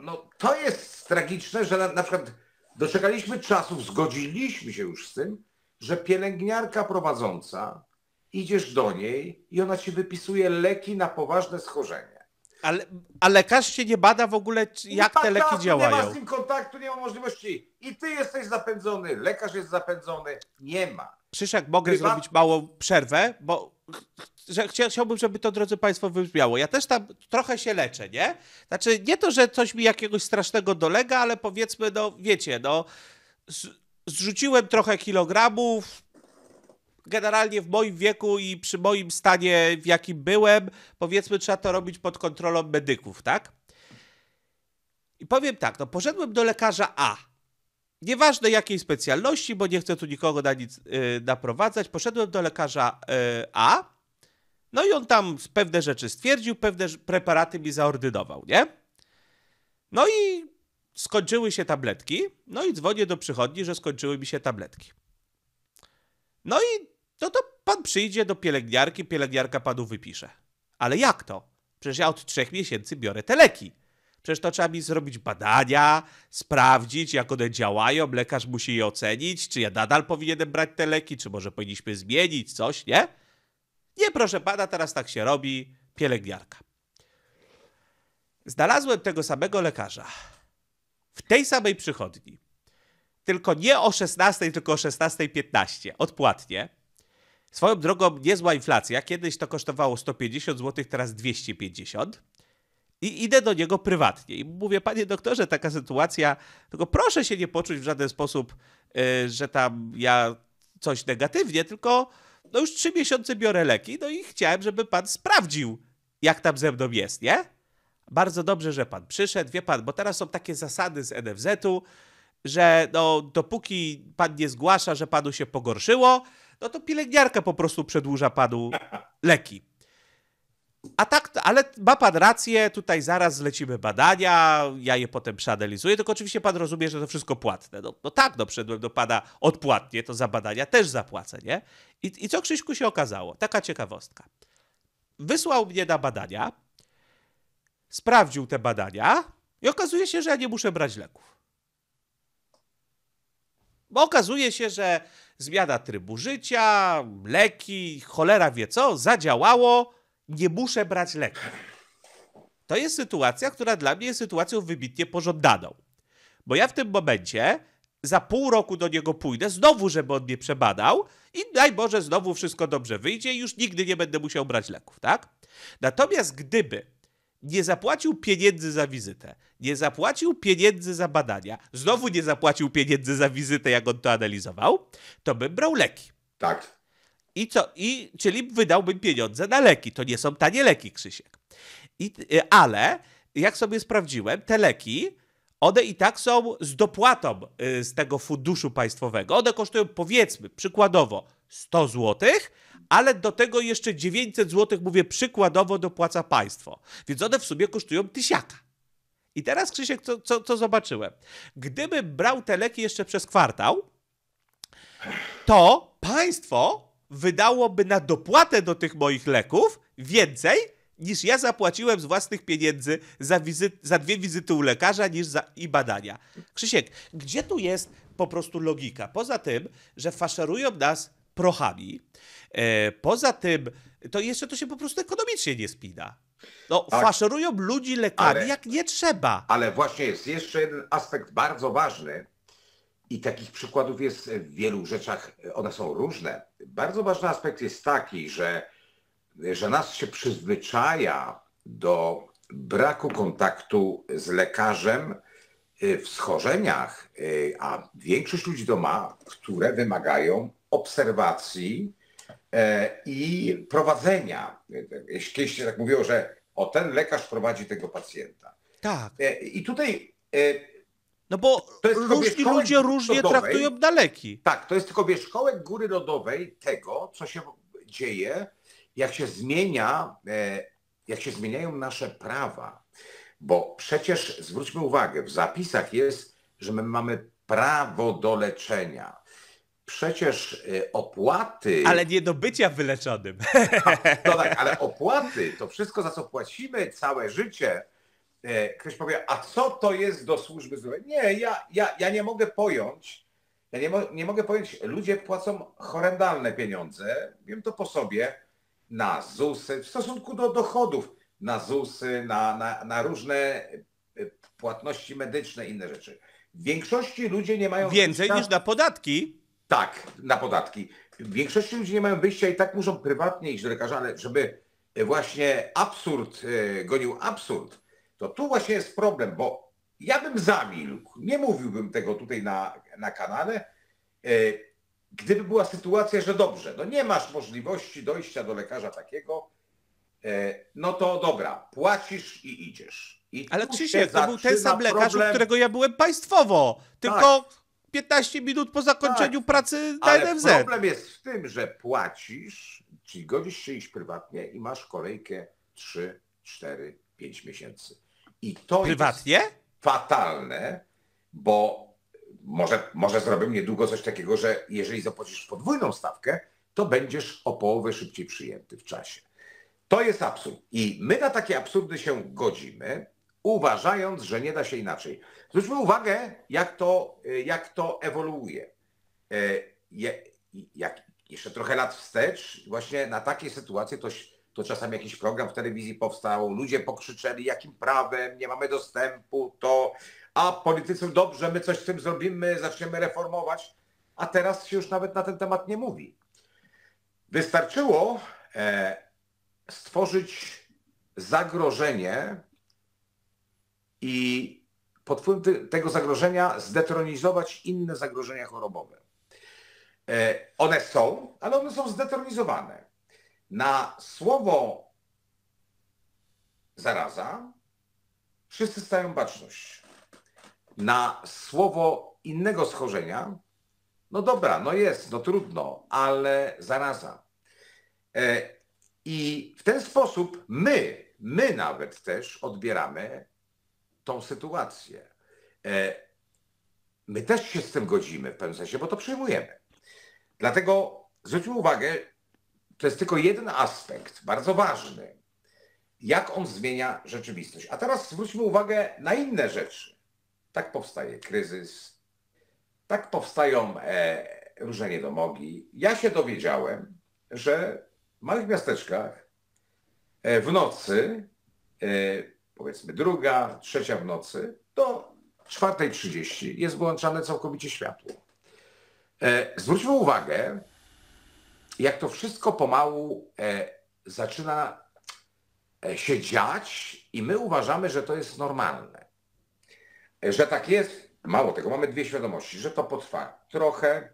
no, to jest tragiczne, że na, na przykład doczekaliśmy czasów, zgodziliśmy się już z tym, że pielęgniarka prowadząca, idziesz do niej i ona ci wypisuje leki na poważne schorzenie. Ale, a lekarz się nie bada w ogóle, jak te leki działają. Nie ma z nim kontaktu, nie ma możliwości. I ty jesteś zapędzony, lekarz jest zapędzony. Nie ma. Krzyszak, mogę zrobić małą przerwę, bo że chciałbym, żeby to, drodzy Państwo, wybrzmiało. Ja też tam trochę się leczę, nie? Znaczy, nie to, że coś mi jakiegoś strasznego dolega, ale powiedzmy, no wiecie, no, zrzuciłem trochę kilogramów. Generalnie w moim wieku i przy moim stanie, w jakim byłem, powiedzmy, trzeba to robić pod kontrolą medyków, tak? I powiem tak, no poszedłem do lekarza A, Nieważne jakiej specjalności, bo nie chcę tu nikogo na nic yy, naprowadzać. Poszedłem do lekarza yy, A, no i on tam pewne rzeczy stwierdził, pewne preparaty mi zaordynował, nie? No i skończyły się tabletki, no i dzwonię do przychodni, że skończyły mi się tabletki. No i no to pan przyjdzie do pielęgniarki, pielęgniarka panu wypisze. Ale jak to? Przecież ja od trzech miesięcy biorę te leki. Przecież to trzeba mi zrobić badania, sprawdzić, jak one działają, lekarz musi je ocenić, czy ja nadal powinienem brać te leki, czy może powinniśmy zmienić coś, nie? Nie, proszę pana, teraz tak się robi, pielęgniarka. Znalazłem tego samego lekarza w tej samej przychodni, tylko nie o 16, tylko o 16.15, odpłatnie. Swoją drogą niezła inflacja, kiedyś to kosztowało 150 zł, teraz 250 i idę do niego prywatnie i mówię, panie doktorze, taka sytuacja, tylko proszę się nie poczuć w żaden sposób, y, że tam ja coś negatywnie, tylko no już trzy miesiące biorę leki, no i chciałem, żeby pan sprawdził, jak tam ze mną jest, nie? Bardzo dobrze, że pan przyszedł, wie pan, bo teraz są takie zasady z NFZ-u, że no, dopóki pan nie zgłasza, że panu się pogorszyło, no to pielęgniarka po prostu przedłuża panu leki. A tak, ale ma pan rację, tutaj zaraz zlecimy badania, ja je potem przeanalizuję, tylko oczywiście pan rozumie, że to wszystko płatne. No, no tak, no przyszedłem do pana odpłatnie, to za badania też zapłacę, nie? I, I co Krzyśku się okazało? Taka ciekawostka. Wysłał mnie na badania, sprawdził te badania i okazuje się, że ja nie muszę brać leków. Bo okazuje się, że zmiana trybu życia, leki, cholera wie co, zadziałało, nie muszę brać leków. To jest sytuacja, która dla mnie jest sytuacją wybitnie pożądaną. Bo ja w tym momencie za pół roku do niego pójdę, znowu, żeby on mnie przebadał i daj Boże, znowu wszystko dobrze wyjdzie i już nigdy nie będę musiał brać leków, tak? Natomiast gdyby nie zapłacił pieniędzy za wizytę, nie zapłacił pieniędzy za badania, znowu nie zapłacił pieniędzy za wizytę, jak on to analizował, to bym brał leki. Tak. I co? I, czyli wydałbym pieniądze na leki. To nie są tanie leki, Krzysiek. I, e, ale jak sobie sprawdziłem, te leki, one i tak są z dopłatą e, z tego funduszu państwowego. One kosztują powiedzmy przykładowo 100 zł, ale do tego jeszcze 900 zł, mówię przykładowo, dopłaca państwo. Więc one w sumie kosztują tysiaka. I teraz, Krzysiek, co, co, co zobaczyłem? Gdybym brał te leki jeszcze przez kwartał, to państwo wydałoby na dopłatę do tych moich leków więcej niż ja zapłaciłem z własnych pieniędzy za, wizyt, za dwie wizyty u lekarza niż za i badania. Krzysiek, gdzie tu jest po prostu logika? Poza tym, że faszerują nas prochami, e, poza tym, to jeszcze to się po prostu ekonomicznie nie spina. No, tak. faszerują ludzi lekami jak nie trzeba. Ale właśnie jest jeszcze jeden aspekt bardzo ważny, i takich przykładów jest w wielu rzeczach, one są różne. Bardzo ważny aspekt jest taki, że, że nas się przyzwyczaja do braku kontaktu z lekarzem y, w schorzeniach, y, a większość ludzi to ma, które wymagają obserwacji e, i prowadzenia. Kiedyś się tak mówiło, że o ten lekarz prowadzi tego pacjenta. Tak. E, I tutaj e, no bo różni ludzie różnie traktują daleki. Tak, to jest tylko wierzchołek góry lodowej tego, co się dzieje, jak się zmienia, e, jak się zmieniają nasze prawa. Bo przecież zwróćmy uwagę, w zapisach jest, że my mamy prawo do leczenia. Przecież e, opłaty. Ale nie do bycia wyleczonym. No tak, ale opłaty, to wszystko, za co płacimy całe życie, E, ktoś powie, a co to jest do służby zdrowia? Nie, ja, ja, ja nie mogę pojąć, ja nie, mo nie mogę pojąć, ludzie płacą horrendalne pieniądze, wiem to po sobie, na ZUSy, w stosunku do dochodów, na ZUSy, na, na, na różne e, płatności medyczne, inne rzeczy. W większości ludzie nie mają... Więcej wyjścia... niż na podatki. Tak, na podatki. W większości ludzi nie mają wyjścia i tak muszą prywatnie iść do lekarza, ale żeby e, właśnie absurd gonił absurd, to tu właśnie jest problem, bo ja bym zamilkł, nie mówiłbym tego tutaj na, na kanale, e, gdyby była sytuacja, że dobrze, no nie masz możliwości dojścia do lekarza takiego, e, no to dobra, płacisz i idziesz. I Ale Krzysiek, to był ten sam lekarz, problem... u którego ja byłem państwowo, tylko tak. 15 minut po zakończeniu tak. pracy na Ale NFZ. problem jest w tym, że płacisz, czyli godzisz się iść prywatnie i masz kolejkę 3, 4, 5 miesięcy. I to Prywatnie? jest fatalne, bo może, może zrobię niedługo coś takiego, że jeżeli zapłacisz podwójną stawkę, to będziesz o połowę szybciej przyjęty w czasie. To jest absurd. I my na takie absurdy się godzimy, uważając, że nie da się inaczej. Zwróćmy uwagę, jak to, jak to ewoluuje. E, jak, jeszcze trochę lat wstecz, właśnie na takie sytuacje to to czasami jakiś program w telewizji powstał, ludzie pokrzyczeli, jakim prawem, nie mamy dostępu, to a politycy dobrze, my coś z tym zrobimy, zaczniemy reformować, a teraz się już nawet na ten temat nie mówi. Wystarczyło e, stworzyć zagrożenie i pod wpływem tego zagrożenia zdetronizować inne zagrożenia chorobowe. E, one są, ale one są zdetronizowane. Na słowo zaraza wszyscy stają baczność. Na słowo innego schorzenia, no dobra, no jest, no trudno, ale zaraza. E, I w ten sposób my, my nawet też odbieramy tą sytuację. E, my też się z tym godzimy w pewnym sensie, bo to przyjmujemy. Dlatego zwróćmy uwagę, to jest tylko jeden aspekt, bardzo ważny, jak on zmienia rzeczywistość. A teraz zwróćmy uwagę na inne rzeczy. Tak powstaje kryzys, tak powstają e, różne niedomogi. Ja się dowiedziałem, że w małych miasteczkach e, w nocy, e, powiedzmy druga, trzecia w nocy, do 4.30 jest wyłączane całkowicie światło. E, zwróćmy uwagę, jak to wszystko pomału e, zaczyna e, się dziać i my uważamy, że to jest normalne. E, że tak jest, mało tego, mamy dwie świadomości, że to potrwa trochę.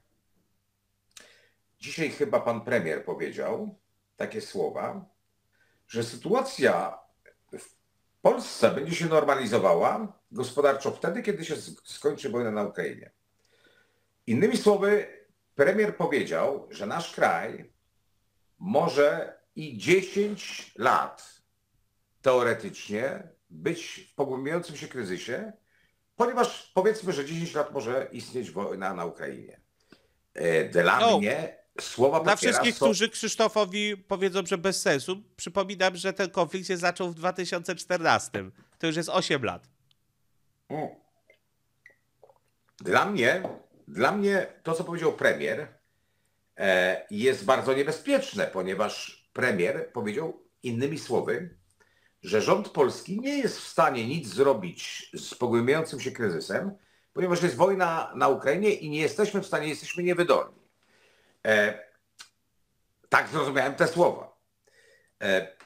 Dzisiaj chyba pan premier powiedział takie słowa, że sytuacja w Polsce będzie się normalizowała gospodarczo wtedy, kiedy się skończy wojna na Ukrainie. Innymi słowy, premier powiedział, że nasz kraj może i 10 lat teoretycznie być w pogłębiającym się kryzysie, ponieważ powiedzmy, że 10 lat może istnieć wojna na Ukrainie. E, dla no. mnie słowa Dla wszystkich, którzy Krzysztofowi powiedzą, że bez sensu, przypominam, że ten konflikt się zaczął w 2014. To już jest 8 lat. Mm. Dla mnie dla mnie to, co powiedział premier, e, jest bardzo niebezpieczne, ponieważ premier powiedział innymi słowy, że rząd polski nie jest w stanie nic zrobić z pogłębiającym się kryzysem, ponieważ jest wojna na Ukrainie i nie jesteśmy w stanie, jesteśmy niewydolni. E, tak zrozumiałem te słowa. E,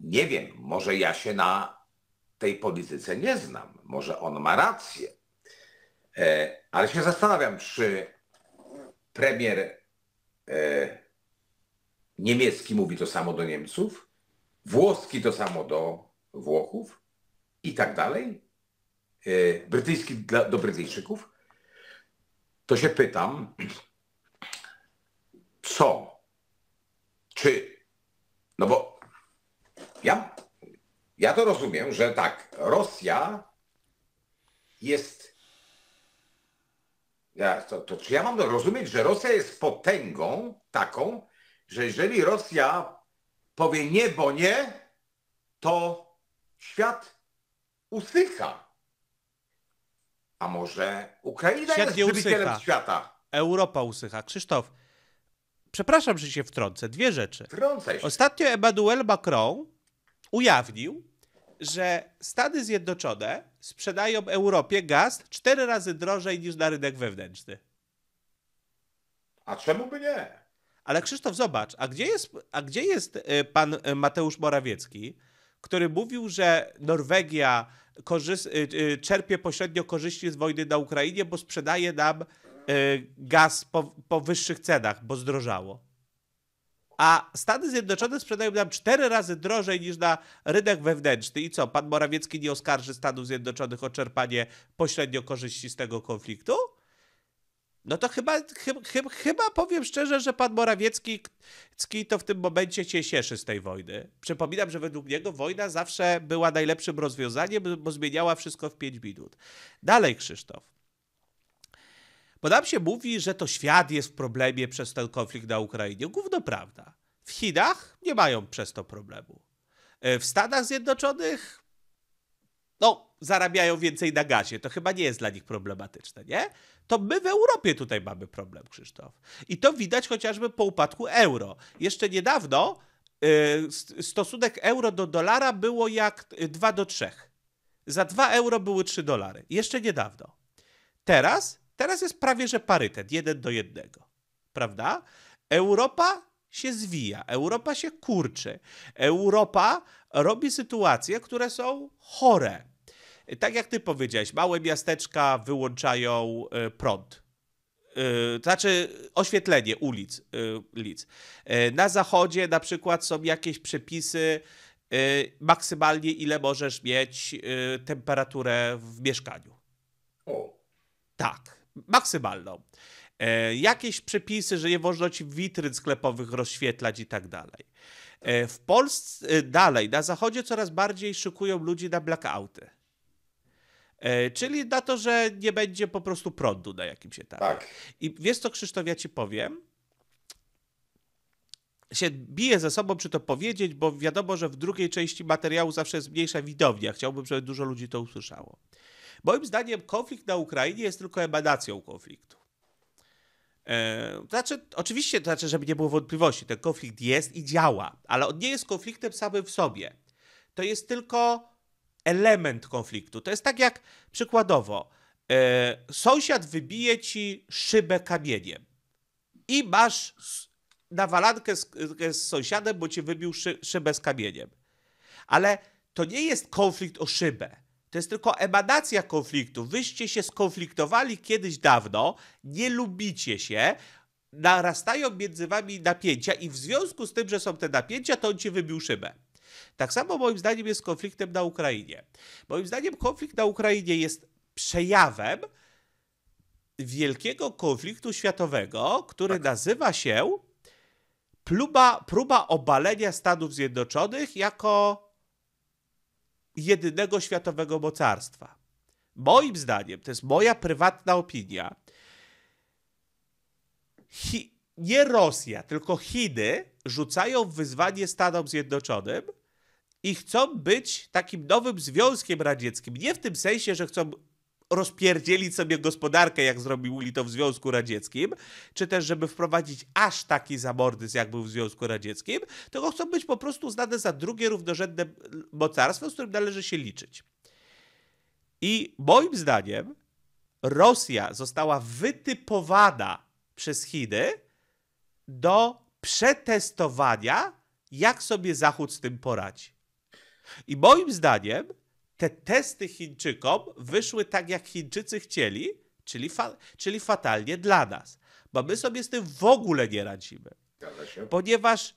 nie wiem, może ja się na tej polityce nie znam, może on ma rację E, ale się zastanawiam, czy premier e, niemiecki mówi to samo do Niemców, włoski to samo do Włochów i tak dalej, e, brytyjski do Brytyjczyków. To się pytam, co? Czy, no bo ja, ja to rozumiem, że tak, Rosja jest ja, to, to czy ja mam rozumieć, że Rosja jest potęgą taką, że jeżeli Rosja powie nie, bo nie, to świat usycha. A może Ukraina świat jest żywicielem świata? Europa usycha. Krzysztof, przepraszam, że się wtrącę. Dwie rzeczy. Wtrącaj się. Ostatnio Emmanuel Macron ujawnił, że Stany Zjednoczone sprzedają Europie gaz cztery razy drożej niż na rynek wewnętrzny. A czemu by nie? Ale Krzysztof, zobacz, a gdzie jest, a gdzie jest y, pan y, Mateusz Morawiecki, który mówił, że Norwegia y, czerpie pośrednio korzyści z wojny na Ukrainie, bo sprzedaje nam gaz po, po wyższych cenach, bo zdrożało? a Stany Zjednoczone sprzedają nam cztery razy drożej niż na rynek wewnętrzny. I co, pan Morawiecki nie oskarży Stanów Zjednoczonych o czerpanie pośrednio korzyści z tego konfliktu? No to chyba, chy, chy, chyba powiem szczerze, że pan Morawiecki to w tym momencie się cieszy z tej wojny. Przypominam, że według niego wojna zawsze była najlepszym rozwiązaniem, bo zmieniała wszystko w 5 minut. Dalej, Krzysztof. Bo nam się mówi, że to świat jest w problemie przez ten konflikt na Ukrainie. Gówno prawda. W Chinach nie mają przez to problemu. E, w Stanach Zjednoczonych no, zarabiają więcej na gazie. To chyba nie jest dla nich problematyczne, nie? To my w Europie tutaj mamy problem, Krzysztof. I to widać chociażby po upadku euro. Jeszcze niedawno yy, stosunek euro do dolara było jak 2 e, do 3. Za 2 euro były 3 dolary. Jeszcze niedawno. Teraz Teraz jest prawie że parytet, jeden do jednego, prawda? Europa się zwija, Europa się kurczy, Europa robi sytuacje, które są chore. Tak jak ty powiedziałeś, małe miasteczka wyłączają e, prąd. Yy, e, to znaczy oświetlenie ulic. Yy, Yy, na zachodzie na przykład są jakieś przepisy maksymalnie ile możesz mieć temperaturę w mieszkaniu. O. Tak maksymalną. E, jakieś przepisy, że nie można ci witryn sklepowych rozświetlać i tak dalej. E, w Polsce e, dalej, na zachodzie coraz bardziej szykują ludzi na blackouty. E, czyli na to, że nie będzie po prostu prądu na jakimś się Tak. I wiesz co, Krzysztof, ja ci powiem, się bije ze sobą, czy to powiedzieć, bo wiadomo, że w drugiej części materiału zawsze jest mniejsza widownia. Chciałbym, żeby dużo ludzi to usłyszało. Moim zdaniem konflikt na Ukrainie jest tylko emanacją konfliktu. E, znaczy, oczywiście, znaczy, żeby nie było wątpliwości, ten konflikt jest i działa, ale on nie jest konfliktem samym w sobie. To jest tylko element konfliktu. To jest tak jak przykładowo, e, sąsiad wybije ci szybę kamieniem i masz nawalankę z, e, z sąsiadem, bo ci wybił szy, szybę z kamieniem. Ale to nie jest konflikt o szybę. To jest tylko emanacja konfliktu. Wyście się skonfliktowali kiedyś dawno, nie lubicie się, narastają między wami napięcia i w związku z tym, że są te napięcia, to on ci wybił szybę. Tak samo moim zdaniem jest konfliktem na Ukrainie. Moim zdaniem konflikt na Ukrainie jest przejawem wielkiego konfliktu światowego, który tak. nazywa się próba, próba obalenia Stanów Zjednoczonych jako jedynego światowego mocarstwa. Moim zdaniem, to jest moja prywatna opinia, Chi nie Rosja, tylko Chiny rzucają wyzwanie Stanom Zjednoczonym i chcą być takim nowym Związkiem Radzieckim. Nie w tym sensie, że chcą rozpierdzielić sobie gospodarkę, jak zrobił to w Związku Radzieckim, czy też żeby wprowadzić aż taki zamordyzm, jak był w Związku Radzieckim, tylko chcą być po prostu uznane za drugie równorzędne mocarstwo, z którym należy się liczyć. I moim zdaniem Rosja została wytypowana przez Chiny do przetestowania, jak sobie Zachód z tym poradzi. I moim zdaniem te testy Chińczykom wyszły tak, jak Chińczycy chcieli, czyli, fa czyli fatalnie dla nas. Bo my sobie z tym w ogóle nie radzimy. Ponieważ,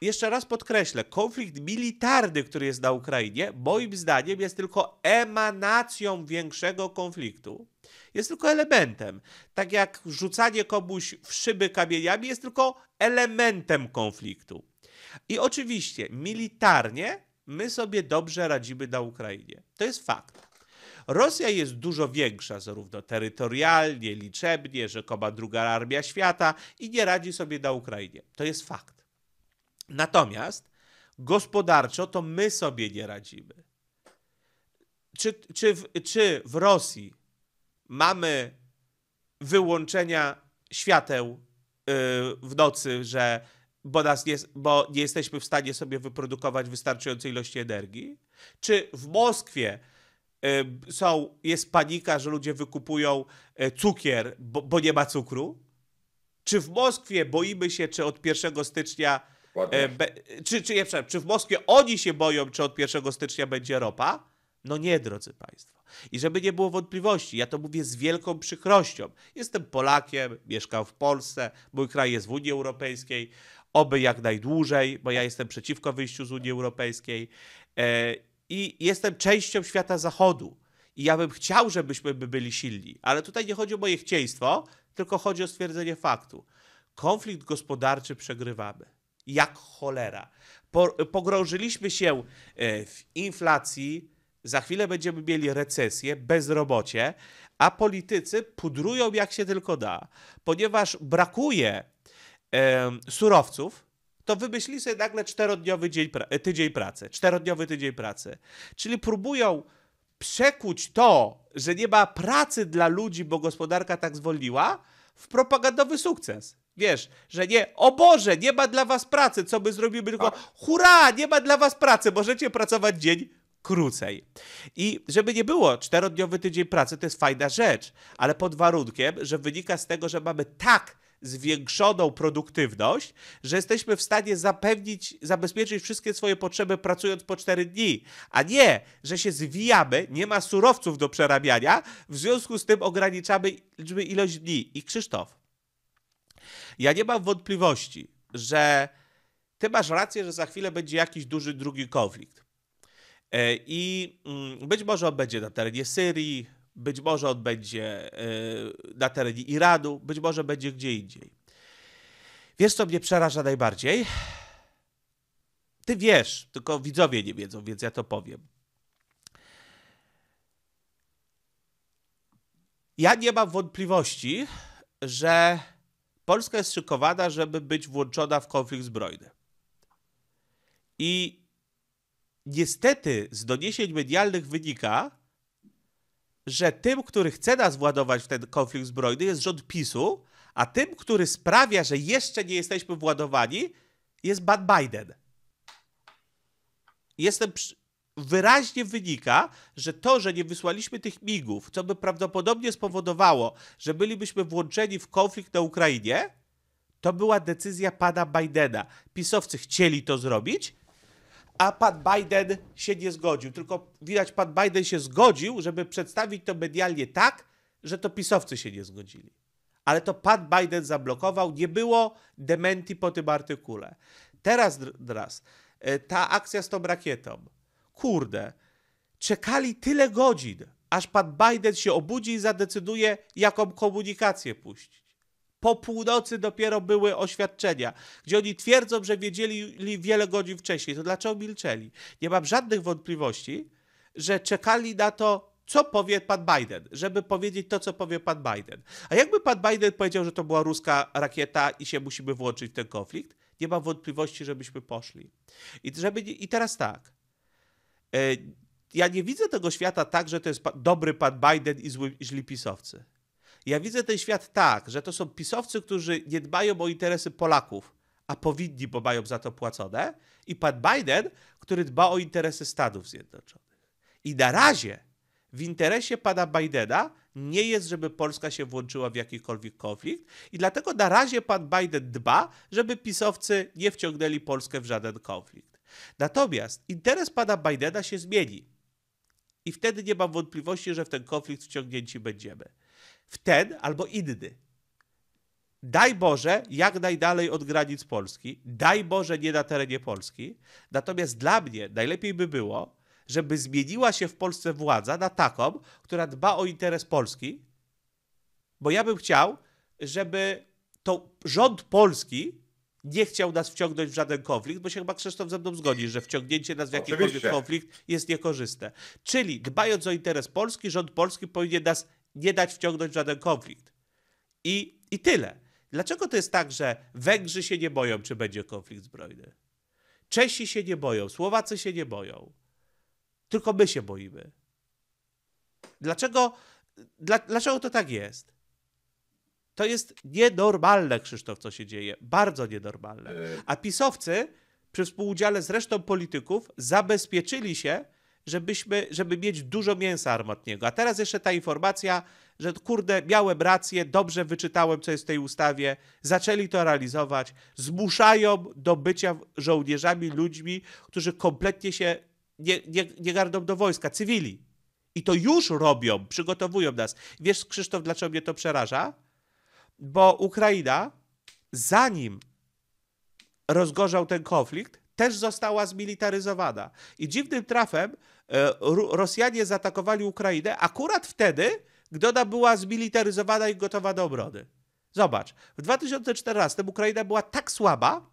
jeszcze raz podkreślę, konflikt militarny, który jest na Ukrainie, moim zdaniem jest tylko emanacją większego konfliktu. Jest tylko elementem. Tak jak rzucanie komuś w szyby kamieniami jest tylko elementem konfliktu. I oczywiście militarnie My sobie dobrze radzimy na Ukrainie. To jest fakt. Rosja jest dużo większa, zarówno terytorialnie, liczebnie, rzekoma druga armia świata i nie radzi sobie na Ukrainie. To jest fakt. Natomiast gospodarczo to my sobie nie radzimy. Czy, czy, w, czy w Rosji mamy wyłączenia świateł yy, w nocy, że bo, nas nie, bo nie jesteśmy w stanie sobie wyprodukować wystarczającej ilości energii? Czy w Moskwie y, są, jest panika, że ludzie wykupują y, cukier, bo, bo, nie ma cukru? Czy w Moskwie boimy się, czy od 1 stycznia. Y, be, czy, czy, nie, czy w Moskwie oni się boją, czy od 1 stycznia będzie ropa? No nie, drodzy Państwo. I żeby nie było wątpliwości, ja to mówię z wielką przykrością. Jestem Polakiem, mieszkam w Polsce, mój kraj jest w Unii Europejskiej oby jak najdłużej, bo ja jestem przeciwko wyjściu z Unii Europejskiej e, i jestem częścią świata zachodu. I ja bym chciał, żebyśmy byli silni, ale tutaj nie chodzi o moje chcieństwo, tylko chodzi o stwierdzenie faktu. Konflikt gospodarczy przegrywamy. Jak cholera. pogrążyliśmy się e, w inflacji, za chwilę będziemy mieli recesję, bezrobocie, a politycy pudrują jak się tylko da, ponieważ brakuje surowców, to wymyślili sobie nagle czterodniowy dzień pra e, tydzień pracy, czterodniowy tydzień pracy. Czyli próbują przekuć to, że nie ma pracy dla ludzi, bo gospodarka tak zwolniła, w propagandowy sukces. Wiesz, że nie, o Boże, nie ma dla was pracy, co by zrobimy, tylko hurra, nie ma dla was pracy, możecie pracować dzień krócej. I żeby nie było, czterodniowy tydzień pracy to jest fajna rzecz, ale pod warunkiem, że wynika z tego, że mamy tak zwiększoną produktywność, że jesteśmy w stanie zapewnić, zabezpieczyć wszystkie swoje potrzeby pracując po 4 dni, a nie, że się zwijamy, nie ma surowców do przerabiania, w związku z tym ograniczamy ilość dni. I Krzysztof, ja nie mam wątpliwości, że ty masz rację, że za chwilę będzie jakiś duży drugi konflikt. E, I mm, być może on będzie na terenie Syrii, być może on będzie y, na terenie Iranu, być może będzie gdzie indziej. Wiesz, co mnie przeraża najbardziej? Ty wiesz, tylko widzowie nie wiedzą, więc ja to powiem. Ja nie mam wątpliwości, że Polska jest szykowana, żeby być włączona w konflikt zbrojny. I niestety z doniesień medialnych wynika, że tym, który chce nas władować w ten konflikt zbrojny, jest rząd PiSu, a tym, który sprawia, że jeszcze nie jesteśmy władowani, jest Bad Biden. Jestem. Wyraźnie wynika, że to, że nie wysłaliśmy tych migów, co by prawdopodobnie spowodowało, że bylibyśmy włączeni w konflikt na Ukrainie, to była decyzja pana Bidena. Pisowcy chcieli to zrobić, a pan Biden się nie zgodził. Tylko widać, pan Biden się zgodził, żeby przedstawić to medialnie tak, że to pisowcy się nie zgodzili. Ale to pan Biden zablokował, nie było dementi po tym artykule. Teraz, teraz e, ta akcja z tą rakietą. Kurde, czekali tyle godzin, aż pan Biden się obudzi i zadecyduje, jaką komunikację puści po północy dopiero były oświadczenia, gdzie oni twierdzą, że wiedzieli wiele godzin wcześniej. To dlaczego milczeli? Nie mam żadnych wątpliwości, że czekali na to, co powie pan Biden, żeby powiedzieć to, co powie pan Biden. A jakby pan Biden powiedział, że to była ruska rakieta i się musimy włączyć w ten konflikt, nie mam wątpliwości, żebyśmy poszli. I, żeby, i teraz tak. E, ja nie widzę tego świata tak, że to jest dobry pan Biden i zły, źli pisowcy. Ja widzę ten świat tak, że to są pisowcy, którzy nie dbają o interesy Polaków, a powinni, bo mają za to płacone, i pan Biden, który dba o interesy Stanów Zjednoczonych. I na razie w interesie pana Bidena nie jest, żeby Polska się włączyła w jakikolwiek konflikt i dlatego na razie pan Biden dba, żeby pisowcy nie wciągnęli Polskę w żaden konflikt. Natomiast interes pana Bidena się zmieni. I wtedy nie mam wątpliwości, że w ten konflikt wciągnięci będziemy w ten albo inny. Daj Boże, jak najdalej od granic Polski, daj Boże, nie na terenie Polski. Natomiast dla mnie najlepiej by było, żeby zmieniła się w Polsce władza na taką, która dba o interes Polski, bo ja bym chciał, żeby to rząd polski nie chciał nas wciągnąć w żaden konflikt, bo się chyba Krzysztof ze mną zgodzi, że wciągnięcie nas w jakikolwiek konflikt jest niekorzystne. Czyli dbając o interes Polski, rząd polski powinien nas nie dać wciągnąć w żaden konflikt. I, I tyle. Dlaczego to jest tak, że Węgrzy się nie boją, czy będzie konflikt zbrojny? Czesi się nie boją, Słowacy się nie boją. Tylko my się boimy. Dlaczego, dla, dlaczego to tak jest? To jest nienormalne, Krzysztof, co się dzieje. Bardzo nienormalne. A pisowcy przy współudziale z resztą polityków zabezpieczyli się, żebyśmy, żeby mieć dużo mięsa armatniego. A teraz jeszcze ta informacja, że kurde, miałem rację, dobrze wyczytałem, co jest w tej ustawie, zaczęli to realizować, zmuszają do bycia żołnierzami ludźmi, którzy kompletnie się nie, nie, nie gardą do wojska, cywili. I to już robią, przygotowują nas. Wiesz, Krzysztof, dlaczego mnie to przeraża? Bo Ukraina, zanim rozgorzał ten konflikt, też została zmilitaryzowana. I dziwnym trafem e, Rosjanie zaatakowali Ukrainę akurat wtedy, gdy ona była zmilitaryzowana i gotowa do obrony. Zobacz, w 2014 Ukraina była tak słaba,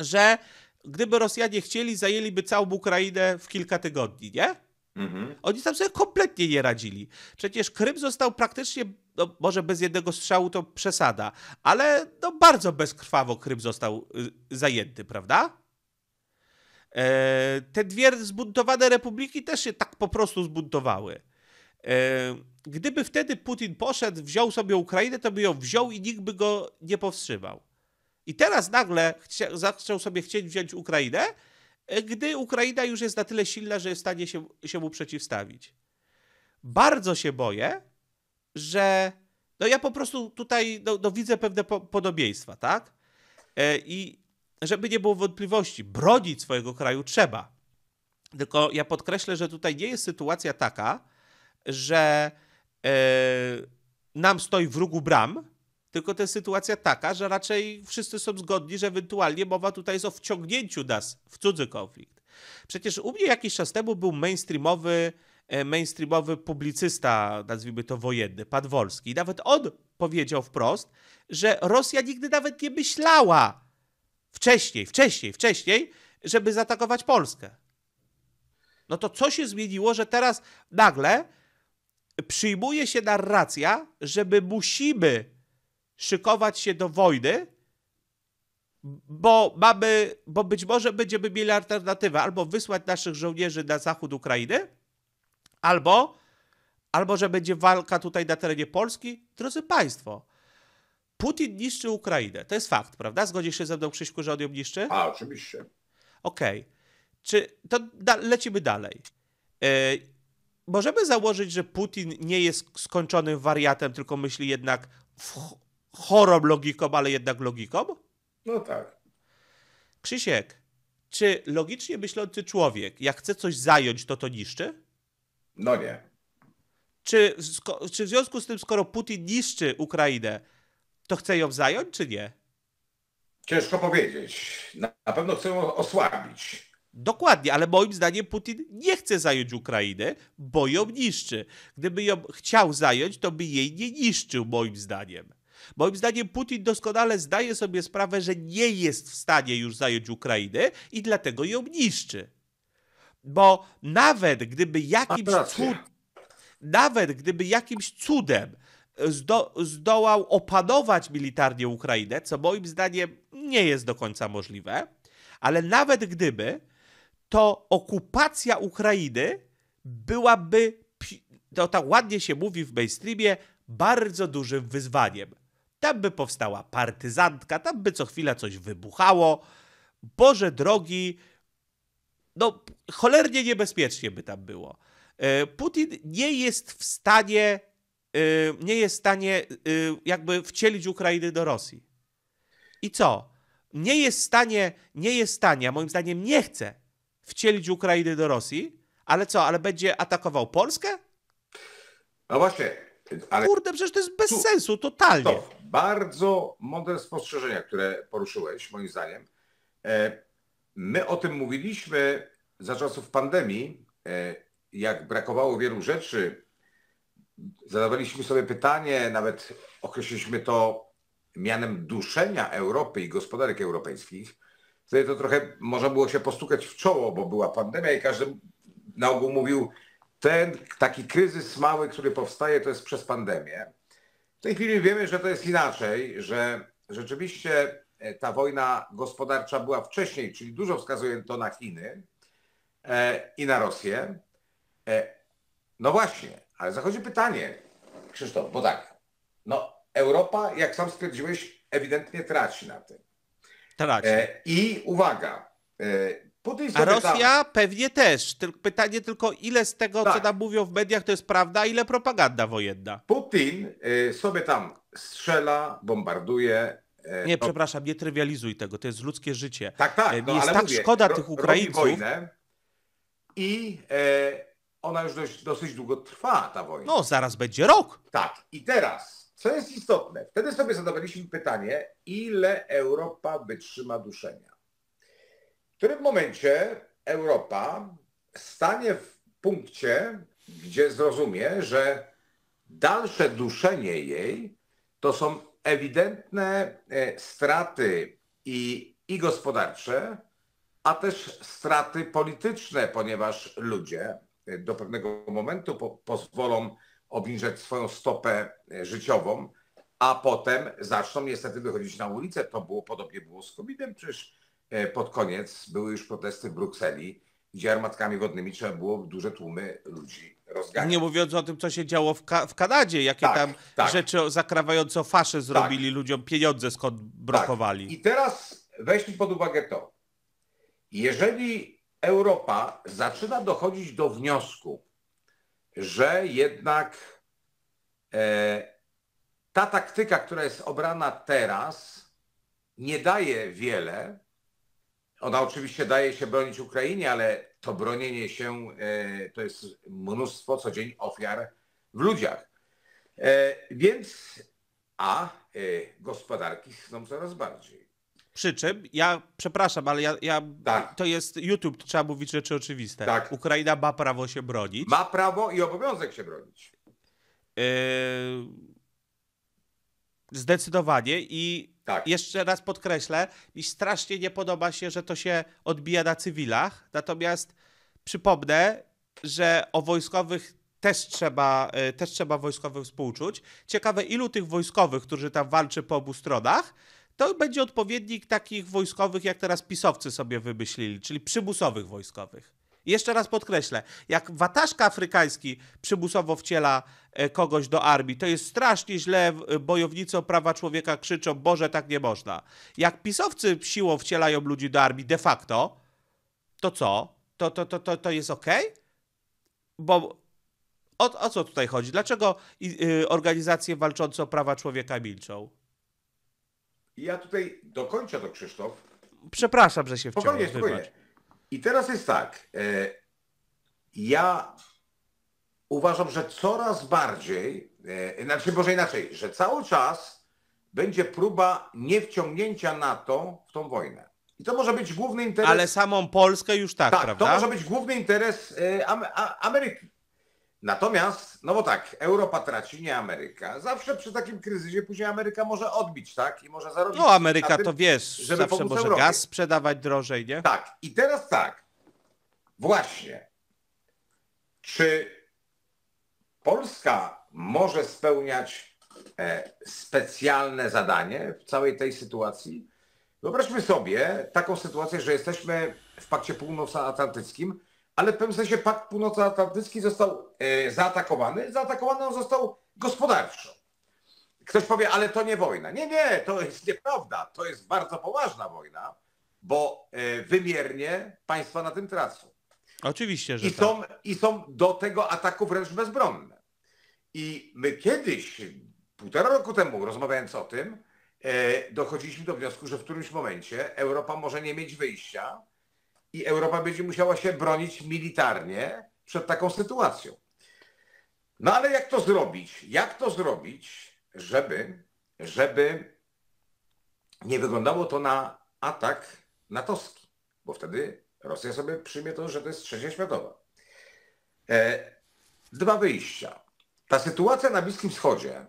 że gdyby Rosjanie chcieli, zajęliby całą Ukrainę w kilka tygodni, nie? Mhm. Oni tam sobie kompletnie nie radzili. Przecież Krym został praktycznie, no może bez jednego strzału to przesada, ale no bardzo bezkrwawo Krym został y, zajęty, prawda? E, te dwie zbuntowane republiki też się tak po prostu zbuntowały. E, gdyby wtedy Putin poszedł, wziął sobie Ukrainę, to by ją wziął i nikt by go nie powstrzymał. I teraz nagle chcia, zaczął sobie chcieć wziąć Ukrainę, e, gdy Ukraina już jest na tyle silna, że jest w stanie się, się mu przeciwstawić. Bardzo się boję, że. No ja po prostu tutaj no, no widzę pewne po, podobieństwa, tak? I żeby nie było wątpliwości, bronić swojego kraju trzeba. Tylko ja podkreślę, że tutaj nie jest sytuacja taka, że yy, nam stoi w rugu bram, tylko to jest sytuacja taka, że raczej wszyscy są zgodni, że ewentualnie mowa tutaj jest o wciągnięciu nas w cudzy konflikt. Przecież u mnie jakiś czas temu był mainstreamowy, e, mainstreamowy publicysta, nazwijmy to wojenny, Pan Wolski. Nawet on powiedział wprost, że Rosja nigdy nawet nie myślała wcześniej, wcześniej, wcześniej, żeby zaatakować Polskę. No to co się zmieniło, że teraz nagle przyjmuje się narracja, żeby musimy szykować się do wojny, bo mamy, bo być może będziemy mieli alternatywę albo wysłać naszych żołnierzy na zachód Ukrainy, albo, albo że będzie walka tutaj na terenie Polski. Drodzy Państwo, Putin niszczy Ukrainę. To jest fakt, prawda? Zgodzisz się ze mną, Krzyśku, że on ją niszczy? A, oczywiście. Okej. Okay. Czy to da lecimy dalej. Yy, możemy założyć, że Putin nie jest skończonym wariatem, tylko myśli jednak chorą logiką, ale jednak logiką? No tak. Krzysiek, czy logicznie myślący człowiek, jak chce coś zająć, to to niszczy? No nie. Czy, czy w związku z tym, skoro Putin niszczy Ukrainę, to chce ją zająć, czy nie? Ciężko powiedzieć. Na pewno chce ją osłabić. Dokładnie, ale moim zdaniem Putin nie chce zająć Ukrainy, bo ją niszczy. Gdyby ją chciał zająć, to by jej nie niszczył, moim zdaniem. Moim zdaniem Putin doskonale zdaje sobie sprawę, że nie jest w stanie już zająć Ukrainy i dlatego ją niszczy. Bo nawet gdyby jakimś, cud... nawet gdyby jakimś cudem zdo, zdołał opanować militarnie Ukrainę, co moim zdaniem nie jest do końca możliwe, ale nawet gdyby, to okupacja Ukrainy byłaby, to tak ładnie się mówi w mainstreamie, bardzo dużym wyzwaniem. Tam by powstała partyzantka, tam by co chwila coś wybuchało. Boże drogi, no cholernie niebezpiecznie by tam było. E, Putin nie jest w stanie Y, nie jest w stanie y, jakby wcielić Ukrainy do Rosji. I co? Nie jest w stanie, nie jest w stanie, a moim zdaniem nie chce wcielić Ukrainy do Rosji, ale co, ale będzie atakował Polskę? No właśnie, ale... Kurde, przecież to jest bez tu, sensu, totalnie. To bardzo mądre spostrzeżenia, które poruszyłeś, moim zdaniem. E, my o tym mówiliśmy za czasów pandemii, e, jak brakowało wielu rzeczy zadawaliśmy sobie pytanie, nawet określiliśmy to mianem duszenia Europy i gospodarek europejskich. Wtedy to trochę można było się postukać w czoło, bo była pandemia i każdy na ogół mówił, ten taki kryzys mały, który powstaje, to jest przez pandemię. W tej chwili wiemy, że to jest inaczej, że rzeczywiście e, ta wojna gospodarcza była wcześniej, czyli dużo wskazuje to na Chiny e, i na Rosję. E, no właśnie, ale zachodzi pytanie, Krzysztof, bo tak, no Europa, jak sam stwierdziłeś, ewidentnie traci na tym. Traci. E, I uwaga, e, a Rosja tam... pewnie też. Tylko pytanie tylko, ile z tego, tak. co nam mówią w mediach, to jest prawda, ile propaganda wojenna. Putin e, sobie tam strzela, bombarduje. E, nie, to... przepraszam, nie trywializuj tego, to jest ludzkie życie. Tak, tak. E, no, jest tak mówię, szkoda tych Ukraińców. Robi wojnę i e, ona już dość, dosyć długo trwa, ta wojna. No, zaraz będzie rok. Tak, i teraz, co jest istotne, wtedy sobie zadawaliśmy pytanie, ile Europa wytrzyma duszenia. W którym momencie Europa stanie w punkcie, gdzie zrozumie, że dalsze duszenie jej to są ewidentne e, straty i, i gospodarcze, a też straty polityczne, ponieważ ludzie, E, do pewnego momentu po, pozwolą obniżać swoją stopę e, życiową, a potem zaczną niestety wychodzić na ulicę. To było podobnie było z COVID-em, przecież e, pod koniec były już protesty w Brukseli, gdzie armatkami wodnymi trzeba było duże tłumy ludzi rozganiać. Nie mówiąc o tym, co się działo w, Ka w Kanadzie, jakie tak, tam tak. rzeczy zakrawająco fasze zrobili tak. ludziom, pieniądze skąd tak. brokowali. I teraz weźmy pod uwagę to. Jeżeli Europa zaczyna dochodzić do wniosku, że jednak e, ta taktyka, która jest obrana teraz, nie daje wiele. Ona oczywiście daje się bronić Ukrainie, ale to bronienie się e, to jest mnóstwo co dzień ofiar w ludziach. E, więc a gospodarki schną coraz bardziej. Przy czym, ja przepraszam, ale ja, ja tak. to jest YouTube, trzeba mówić rzeczy oczywiste. Tak. Ukraina ma prawo się bronić. Ma prawo i obowiązek się bronić. Yy... Zdecydowanie i tak. jeszcze raz podkreślę, mi strasznie nie podoba się, że to się odbija na cywilach, natomiast przypomnę, że o wojskowych też trzeba, yy, też trzeba wojskowych współczuć. Ciekawe, ilu tych wojskowych, którzy tam walczy po obu stronach, to będzie odpowiednik takich wojskowych, jak teraz pisowcy sobie wymyślili, czyli przybusowych wojskowych. Jeszcze raz podkreślę, jak wataszka afrykański przybusowo wciela e, kogoś do armii, to jest strasznie źle, e, bojownicy o prawa człowieka krzyczą, Boże, tak nie można. Jak pisowcy siłą wcielają ludzi do armii de facto, to co? To, to, to, to, to jest ok? Bo o, o co tutaj chodzi? Dlaczego y, organizacje walczące o prawa człowieka milczą? I ja tutaj dokończę to, Krzysztof. Przepraszam, że się wciągnąłem. Spokojnie, I teraz jest tak. E, ja uważam, że coraz bardziej, e, znaczy może inaczej, że cały czas będzie próba niewciągnięcia NATO w tą wojnę. I to może być główny interes. Ale samą Polskę już tak, tak prawda? To może być główny interes e, Ameryki. Natomiast, no bo tak, Europa traci, nie Ameryka. Zawsze przy takim kryzysie później Ameryka może odbić, tak? I może zarobić. No Ameryka tym, to wiesz, że zawsze może Europie. gaz sprzedawać drożej, nie? Tak. I teraz tak. Właśnie. Czy Polska może spełniać e, specjalne zadanie w całej tej sytuacji? Wyobraźmy sobie taką sytuację, że jesteśmy w Pakcie Północnoatlantyckim, ale w pewnym sensie Pakt Północnoatlantycki został e, zaatakowany. Zaatakowany on został gospodarczo. Ktoś powie, ale to nie wojna. Nie, nie, to jest nieprawda. To jest bardzo poważna wojna, bo e, wymiernie państwa na tym tracą. Oczywiście, że I tak. są, tak. I są do tego ataku wręcz bezbronne. I my kiedyś, półtora roku temu, rozmawiając o tym, e, dochodziliśmy do wniosku, że w którymś momencie Europa może nie mieć wyjścia, i Europa będzie musiała się bronić militarnie przed taką sytuacją. No ale jak to zrobić? Jak to zrobić, żeby, żeby nie wyglądało to na atak natowski? Bo wtedy Rosja sobie przyjmie to, że to jest trzecia światowa. E, dwa wyjścia. Ta sytuacja na Bliskim Wschodzie,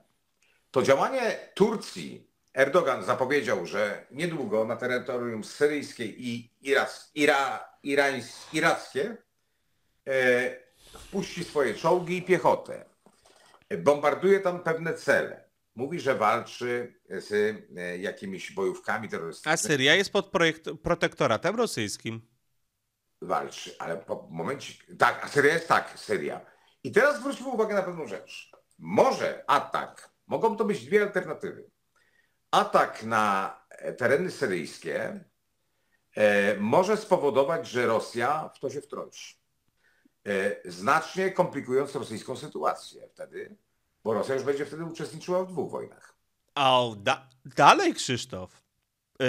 to działanie Turcji Erdogan zapowiedział, że niedługo na terytorium syryjskie i Iras, Ira, Irańs, irackie e, wpuści swoje czołgi i piechotę. Bombarduje tam pewne cele. Mówi, że walczy z e, jakimiś bojówkami terrorystycznymi. A Syria jest pod projekt, protektoratem rosyjskim. Walczy, ale po momencie. Tak, a Syria jest tak, Syria. I teraz zwróćmy uwagę na pewną rzecz. Może atak, mogą to być dwie alternatywy atak na tereny syryjskie e, może spowodować, że Rosja w to się wtrąci. E, znacznie komplikując rosyjską sytuację wtedy, bo Rosja już będzie wtedy uczestniczyła w dwóch wojnach. A da dalej, Krzysztof, e,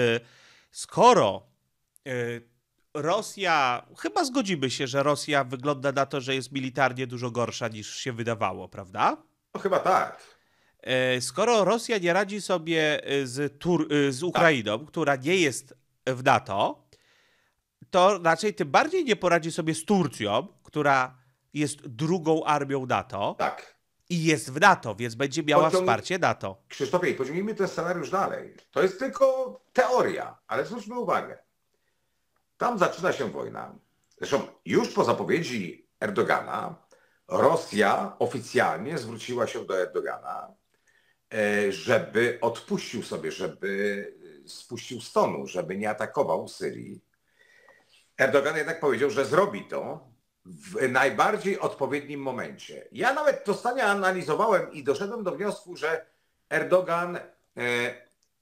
skoro Rosja, chyba zgodzimy się, że Rosja wygląda na to, że jest militarnie dużo gorsza niż się wydawało, prawda? No chyba tak. E, skoro Rosja nie radzi sobie e, z, Tur e, z tak. Ukrainą, tak. która nie jest w NATO, to raczej tym bardziej nie poradzi sobie z Turcją, która jest drugą armią NATO. Tak. I jest w NATO, więc będzie miała Pociąg... wsparcie NATO. Krzysztofie, pociągnijmy ten scenariusz dalej. To jest tylko teoria, ale zwróćmy uwagę. Tam zaczyna się wojna. Zresztą już po zapowiedzi Erdogana Rosja oficjalnie zwróciła się do Erdogana E, żeby odpuścił sobie, żeby e, spuścił stonu, żeby nie atakował Syrii. Erdogan jednak powiedział, że zrobi to w najbardziej odpowiednim momencie. Ja nawet to stanie analizowałem i doszedłem do wniosku, że Erdogan e,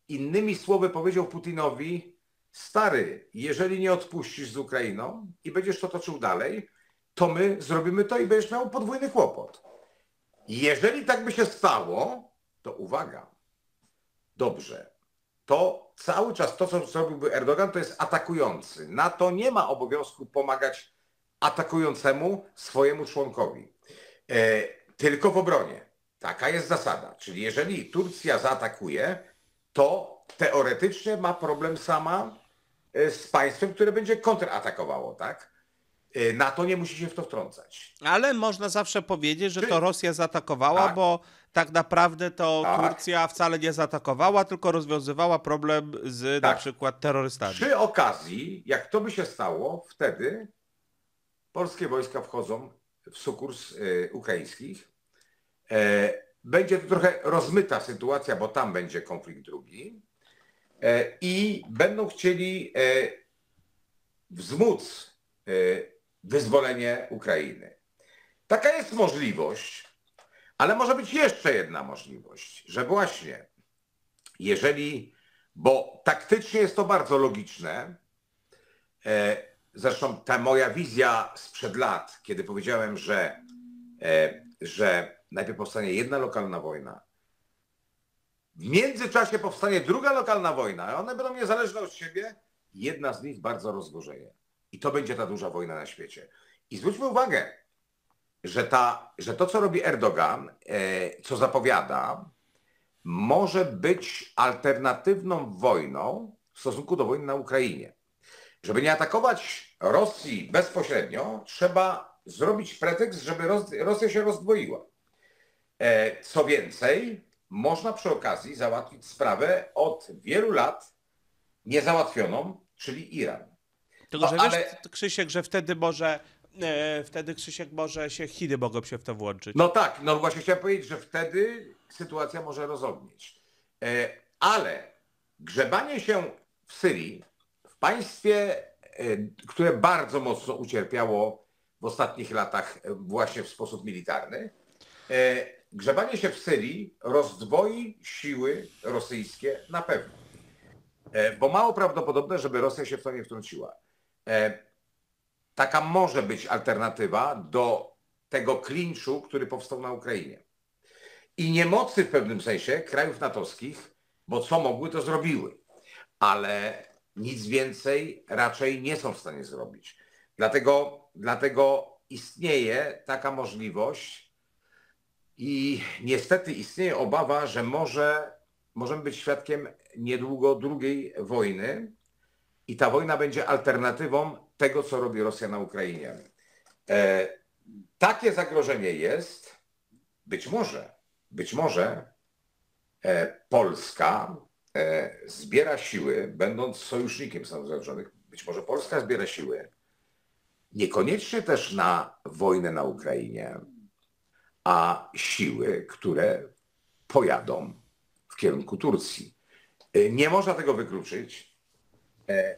innymi słowy powiedział Putinowi, stary, jeżeli nie odpuścisz z Ukrainą i będziesz to toczył dalej, to my zrobimy to i będziesz miał podwójny kłopot. Jeżeli tak by się stało, to uwaga, dobrze, to cały czas to, co zrobiłby Erdogan, to jest atakujący. NATO nie ma obowiązku pomagać atakującemu swojemu członkowi, e, tylko w obronie. Taka jest zasada. Czyli jeżeli Turcja zaatakuje, to teoretycznie ma problem sama e, z państwem, które będzie kontratakowało, tak? Y, NATO nie musi się w to wtrącać. Ale można zawsze powiedzieć, że to Rosja zaatakowała, tak. bo tak naprawdę to tak. Turcja wcale nie zaatakowała, tylko rozwiązywała problem z tak. na przykład terrorystami. Przy okazji, jak to by się stało, wtedy polskie wojska wchodzą w sukurs y, ukraińskich. E, będzie to trochę rozmyta sytuacja, bo tam będzie konflikt drugi. E, I będą chcieli e, wzmóc e, wyzwolenie Ukrainy. Taka jest możliwość, ale może być jeszcze jedna możliwość, że właśnie jeżeli, bo taktycznie jest to bardzo logiczne, e, zresztą ta moja wizja sprzed lat, kiedy powiedziałem, że, e, że najpierw powstanie jedna lokalna wojna, w międzyczasie powstanie druga lokalna wojna, one będą niezależne od siebie, jedna z nich bardzo rozgorzeje. I to będzie ta duża wojna na świecie. I zwróćmy uwagę, że, ta, że to, co robi Erdogan, e, co zapowiada, może być alternatywną wojną w stosunku do wojny na Ukrainie. Żeby nie atakować Rosji bezpośrednio, trzeba zrobić pretekst, żeby Rosja się rozdwoiła. E, co więcej, można przy okazji załatwić sprawę od wielu lat niezałatwioną, czyli Iran. Tylko, że ale... Krzysiek, że wtedy może e, wtedy Krzysiek może się, Chidy mogą się w to włączyć. No tak, no właśnie chciałem powiedzieć, że wtedy sytuacja może rozognieć. E, ale grzebanie się w Syrii, w państwie, e, które bardzo mocno ucierpiało w ostatnich latach właśnie w sposób militarny, grzebanie się w Syrii rozdwoi siły rosyjskie na pewno. Bo mało prawdopodobne, żeby Rosja się w to nie wtrąciła. E, taka może być alternatywa do tego klinczu, który powstał na Ukrainie. I niemocy w pewnym sensie krajów natowskich, bo co mogły, to zrobiły. Ale nic więcej raczej nie są w stanie zrobić. Dlatego, dlatego istnieje taka możliwość i niestety istnieje obawa, że może możemy być świadkiem niedługo drugiej wojny, i ta wojna będzie alternatywą tego, co robi Rosja na Ukrainie. E, takie zagrożenie jest, być może, być może e, Polska e, zbiera siły, będąc sojusznikiem Stanów Zjednoczonych, być może Polska zbiera siły, niekoniecznie też na wojnę na Ukrainie, a siły, które pojadą w kierunku Turcji. E, nie można tego wykluczyć. E,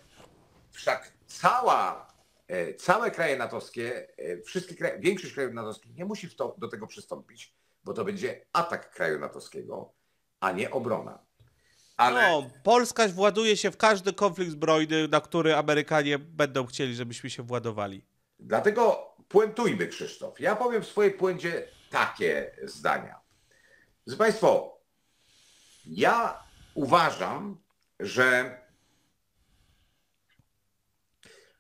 wszak cała, e, całe kraje natowskie, e, wszystkie kraje, większość krajów natowskich nie musi to, do tego przystąpić, bo to będzie atak kraju natowskiego, a nie obrona. Ale... No, Polska właduje się w każdy konflikt zbrojny, na który Amerykanie będą chcieli, żebyśmy się władowali. Dlatego puentujmy, Krzysztof. Ja powiem w swojej puencie takie zdania. Proszę Państwo, ja uważam, że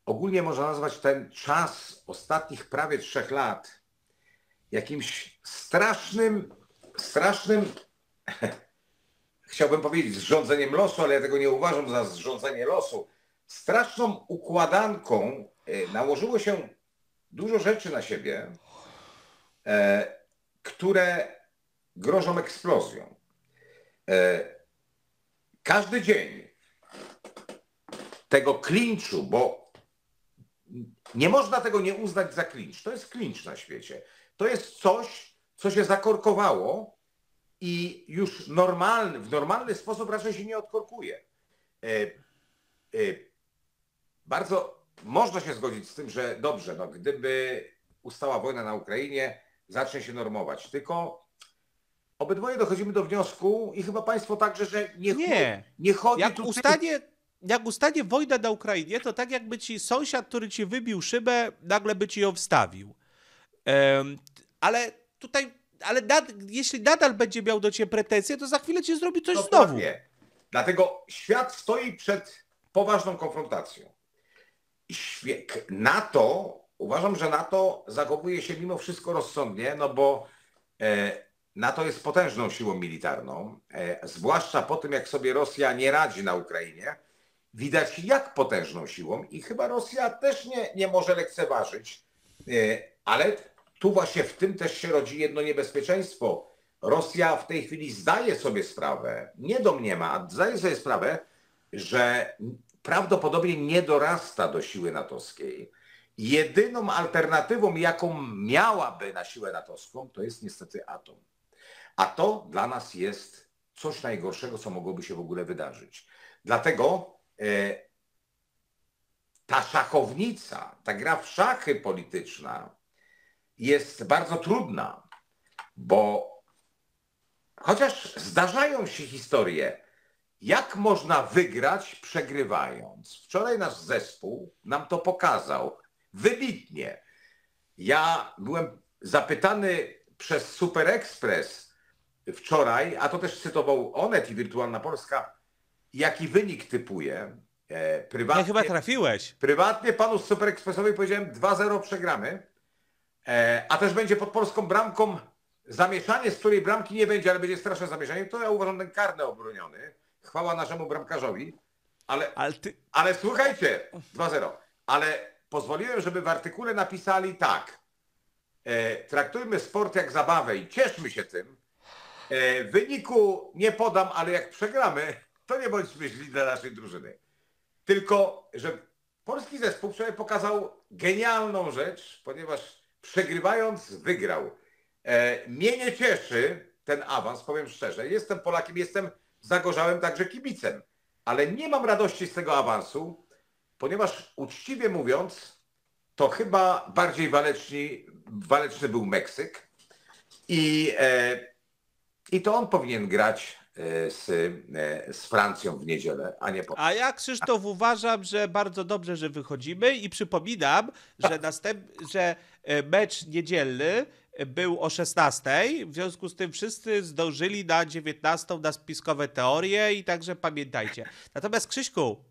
ogólnie można nazwać ten czas ostatnich prawie trzech lat jakimś strasznym, strasznym, chciałbym powiedzieć zrządzeniem losu, ale ja tego nie uważam za zrządzenie losu. Straszną układanką e, nałożyło się dużo rzeczy na siebie, e, które grożą eksplozją. E, każdy dzień tego klinczu, bo nie można tego nie uznać za klincz. To jest klincz na świecie. To jest coś, co się zakorkowało i już normalny, w normalny sposób raczej się nie odkorkuje. E, e, bardzo można się zgodzić z tym, że dobrze, no, gdyby ustała wojna na Ukrainie, zacznie się normować. Tylko obydwoje dochodzimy do wniosku i chyba państwo także, że nie, nie. Chodzi, nie chodzi Jak tu ustanie jak ustanie wojna na Ukrainie, to tak jakby ci sąsiad, który ci wybił szybę, nagle by ci ją wstawił. Um, ale tutaj, ale nad, jeśli nadal będzie miał do ciebie pretensje, to za chwilę cię zrobi coś Dokładnie. No znowu. Dlatego świat stoi przed poważną konfrontacją. NATO, uważam, że NATO zachowuje się mimo wszystko rozsądnie, no bo e, NATO jest potężną siłą militarną, e, zwłaszcza po tym, jak sobie Rosja nie radzi na Ukrainie widać jak potężną siłą i chyba Rosja też nie, nie może lekceważyć, e, ale tu właśnie w tym też się rodzi jedno niebezpieczeństwo. Rosja w tej chwili zdaje sobie sprawę, nie domniema, zdaje sobie sprawę, że prawdopodobnie nie dorasta do siły natowskiej. Jedyną alternatywą, jaką miałaby na siłę natowską, to jest niestety atom. A to dla nas jest coś najgorszego, co mogłoby się w ogóle wydarzyć. Dlatego E, ta szachownica, ta gra w szachy polityczna jest bardzo trudna, bo chociaż zdarzają się historie, jak można wygrać przegrywając. Wczoraj nasz zespół nam to pokazał wybitnie. Ja byłem zapytany przez Super Express wczoraj, a to też cytował Onet i Wirtualna Polska, jaki wynik typuję. E, prywatnie, ja chyba trafiłeś. Prywatnie panu z Superekspresowej powiedziałem 2-0 przegramy, e, a też będzie pod polską bramką zamieszanie, z której bramki nie będzie, ale będzie straszne zamieszanie. To ja uważam ten karny obroniony. Chwała naszemu bramkarzowi. Ale, ale, ty... ale słuchajcie, 2-0. Ale pozwoliłem, żeby w artykule napisali tak. E, traktujmy sport jak zabawę i cieszmy się tym. E, wyniku nie podam, ale jak przegramy, to nie bądźmy źli dla naszej drużyny. Tylko, że polski zespół wczoraj pokazał genialną rzecz, ponieważ przegrywając wygrał. E, mnie nie cieszy ten awans, powiem szczerze. Jestem Polakiem, jestem zagorzałem także kibicem, ale nie mam radości z tego awansu, ponieważ uczciwie mówiąc, to chyba bardziej waleczni, waleczny był Meksyk i, e, i to on powinien grać z, e, z Francją w niedzielę, a nie po. A ja Krzysztof uważam, że bardzo dobrze, że wychodzimy i przypominam, że, następ... że e, mecz niedzielny był o 16, w związku z tym wszyscy zdążyli na 19 na spiskowe teorie i także pamiętajcie. Natomiast Krzyśku,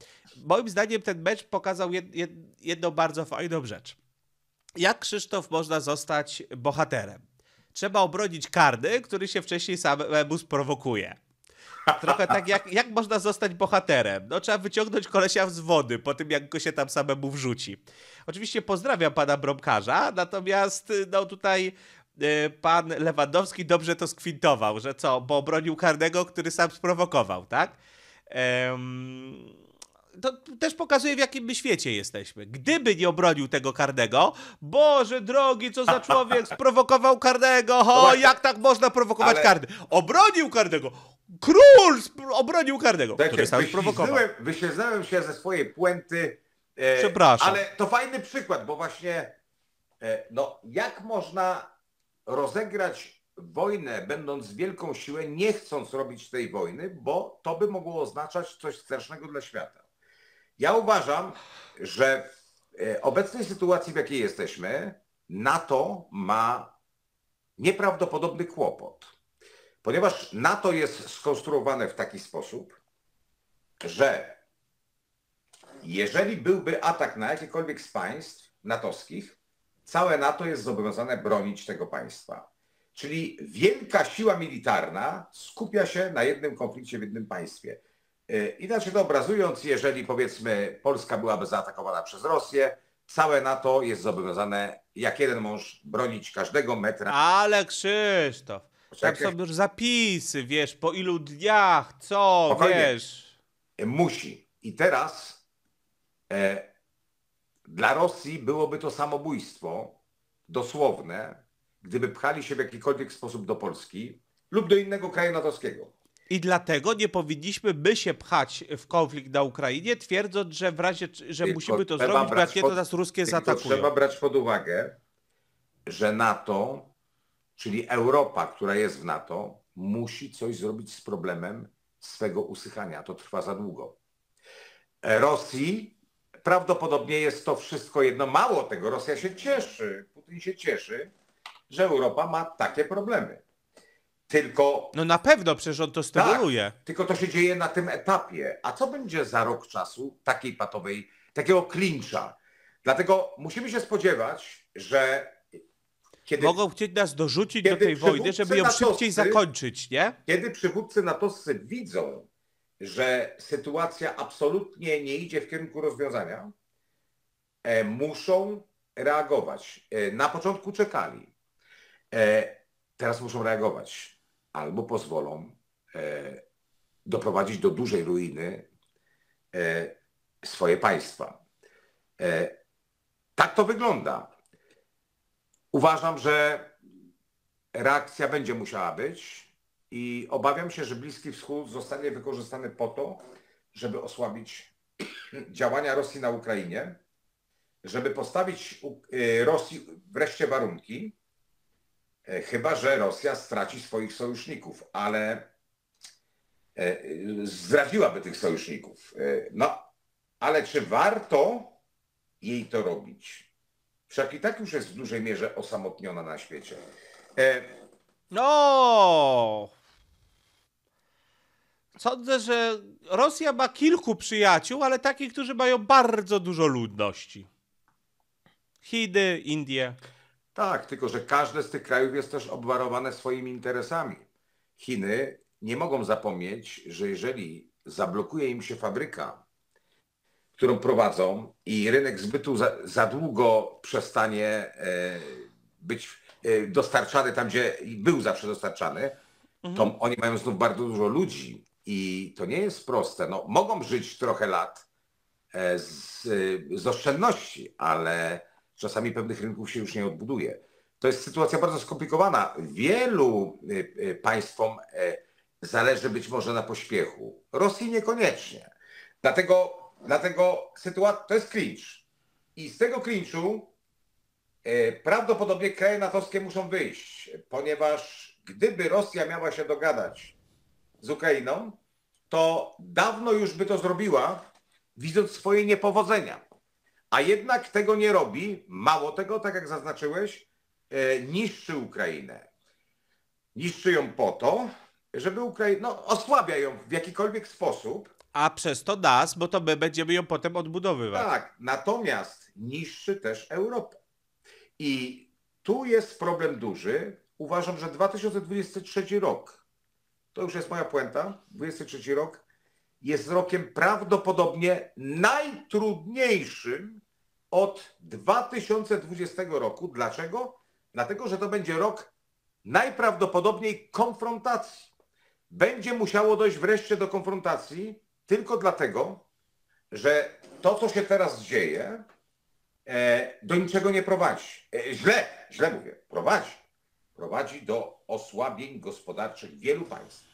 moim zdaniem ten mecz pokazał jed, jed, jedną bardzo fajną rzecz. Jak Krzysztof można zostać bohaterem? Trzeba obronić karny, który się wcześniej samemu sprowokuje. Trochę tak jak, jak można zostać bohaterem? No trzeba wyciągnąć kolesia z wody po tym, jak go się tam samemu wrzuci. Oczywiście pozdrawiam pana Bromkarza, natomiast y, no tutaj y, pan Lewandowski dobrze to skwintował, że co, bo obronił karnego, który sam sprowokował, tak? to też pokazuje, w jakim my świecie jesteśmy. Gdyby nie obronił tego karnego, Boże drogi, co za człowiek, sprowokował karnego, ho, no jak tak można prowokować Ale... karny? Obronił karnego, Król obronił karnego, tak który się ze swojej puenty. E, Przepraszam. Ale to fajny przykład, bo właśnie e, no, jak można rozegrać wojnę, będąc wielką siłę, nie chcąc robić tej wojny, bo to by mogło oznaczać coś strasznego dla świata. Ja uważam, że w e, obecnej sytuacji, w jakiej jesteśmy, NATO ma nieprawdopodobny kłopot Ponieważ NATO jest skonstruowane w taki sposób, że jeżeli byłby atak na jakiekolwiek z państw natowskich, całe NATO jest zobowiązane bronić tego państwa. Czyli wielka siła militarna skupia się na jednym konflikcie w jednym państwie. Y, inaczej to obrazując, jeżeli powiedzmy Polska byłaby zaatakowana przez Rosję, całe NATO jest zobowiązane jak jeden mąż bronić każdego metra. Ale Krzysztof, tam są już zapisy, wiesz, po ilu dniach, co, Spokojnie. wiesz. E, musi. I teraz e, dla Rosji byłoby to samobójstwo dosłowne, gdyby pchali się w jakikolwiek sposób do Polski lub do innego kraju natowskiego. I dlatego nie powinniśmy my się pchać w konflikt na Ukrainie, twierdząc, że w razie, że tylko musimy to zrobić, bo jak nie to nas ruskie zaatakują. Trzeba brać pod uwagę, że NATO Czyli Europa, która jest w NATO, musi coś zrobić z problemem swego usychania. To trwa za długo. E, Rosji prawdopodobnie jest to wszystko jedno. Mało tego, Rosja się cieszy, Putin się cieszy, że Europa ma takie problemy. Tylko. No na pewno, przecież on to tak, stymuluje. Tak, tylko to się dzieje na tym etapie. A co będzie za rok czasu takiej patowej, takiego klincza? Dlatego musimy się spodziewać, że kiedy, Mogą chcieć nas dorzucić do tej wojny, żeby ją szybciej zakończyć, nie? Kiedy przywódcy natowscy widzą, że sytuacja absolutnie nie idzie w kierunku rozwiązania, e, muszą reagować. E, na początku czekali. E, teraz muszą reagować. Albo pozwolą doprowadzić do dużej ruiny swoje państwa. Tak to wygląda. Uważam, że reakcja będzie musiała być i obawiam się, że Bliski Wschód zostanie wykorzystany po to, żeby osłabić działania Rosji na Ukrainie, żeby postawić y, Rosji wreszcie warunki, e, chyba że Rosja straci swoich sojuszników, ale e, zdradziłaby tych sojuszników. E, no, ale czy warto jej to robić? Wszak i tak już jest w dużej mierze osamotniona na świecie. E... No! Sądzę, że Rosja ma kilku przyjaciół, ale takich, którzy mają bardzo dużo ludności. Chiny, Indie. Tak, tylko że każde z tych krajów jest też obwarowane swoimi interesami. Chiny nie mogą zapomnieć, że jeżeli zablokuje im się fabryka którą prowadzą i rynek zbytu za, za długo przestanie e, być e, dostarczany tam, gdzie był zawsze dostarczany, mhm. to oni mają znów bardzo dużo ludzi i to nie jest proste. No, mogą żyć trochę lat e, z, z oszczędności, ale czasami pewnych rynków się już nie odbuduje. To jest sytuacja bardzo skomplikowana. Wielu państwom zależy być może na pośpiechu. Rosji niekoniecznie. Dlatego Dlatego sytuacja to jest clinch. I z tego clinchu e, prawdopodobnie kraje natowskie muszą wyjść, ponieważ gdyby Rosja miała się dogadać z Ukrainą, to dawno już by to zrobiła, widząc swoje niepowodzenia. A jednak tego nie robi, mało tego, tak jak zaznaczyłeś, e, niszczy Ukrainę. Niszczy ją po to, żeby Ukraina, no, osłabia ją w jakikolwiek sposób, a przez to nas, bo to my będziemy ją potem odbudowywać. Tak, natomiast niszczy też Europę. I tu jest problem duży. Uważam, że 2023 rok, to już jest moja puenta, 2023 rok jest rokiem prawdopodobnie najtrudniejszym od 2020 roku. Dlaczego? Dlatego, że to będzie rok najprawdopodobniej konfrontacji. Będzie musiało dojść wreszcie do konfrontacji tylko dlatego, że to, co się teraz dzieje, e, do niczego nie prowadzi. E, źle, źle mówię, prowadzi. Prowadzi do osłabień gospodarczych wielu państw.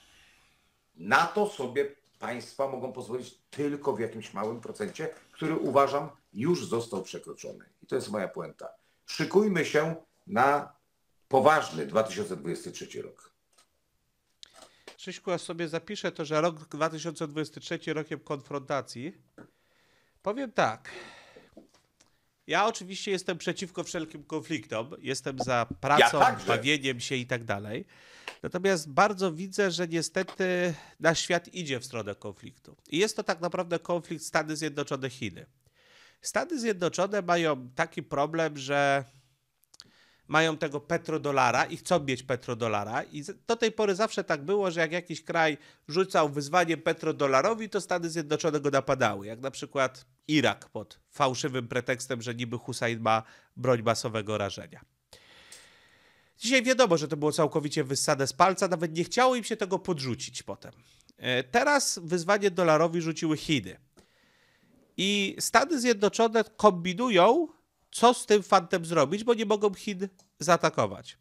Na to sobie państwa mogą pozwolić tylko w jakimś małym procencie, który uważam już został przekroczony. I to jest moja puenta. Szykujmy się na poważny 2023 rok. Krzyśku, ja sobie zapiszę to, że rok 2023 rokiem konfrontacji. Powiem tak. Ja oczywiście jestem przeciwko wszelkim konfliktom, jestem za pracą, ja bawieniem się i tak dalej. Natomiast bardzo widzę, że niestety nasz świat idzie w stronę konfliktu. I jest to tak naprawdę konflikt Stany Zjednoczone-Chiny. Stany Zjednoczone mają taki problem, że mają tego petrodolara i chcą mieć petrodolara. I do tej pory zawsze tak było, że jak jakiś kraj rzucał wyzwanie petrodolarowi, to Stany Zjednoczone go napadały. Jak na przykład Irak pod fałszywym pretekstem, że niby Hussein ma broń masowego rażenia. Dzisiaj wiadomo, że to było całkowicie wyssane z palca, nawet nie chciało im się tego podrzucić potem. E, teraz wyzwanie dolarowi rzuciły Chiny. I Stany Zjednoczone kombinują, co z tym fantem zrobić, bo nie mogą Chin zaatakować.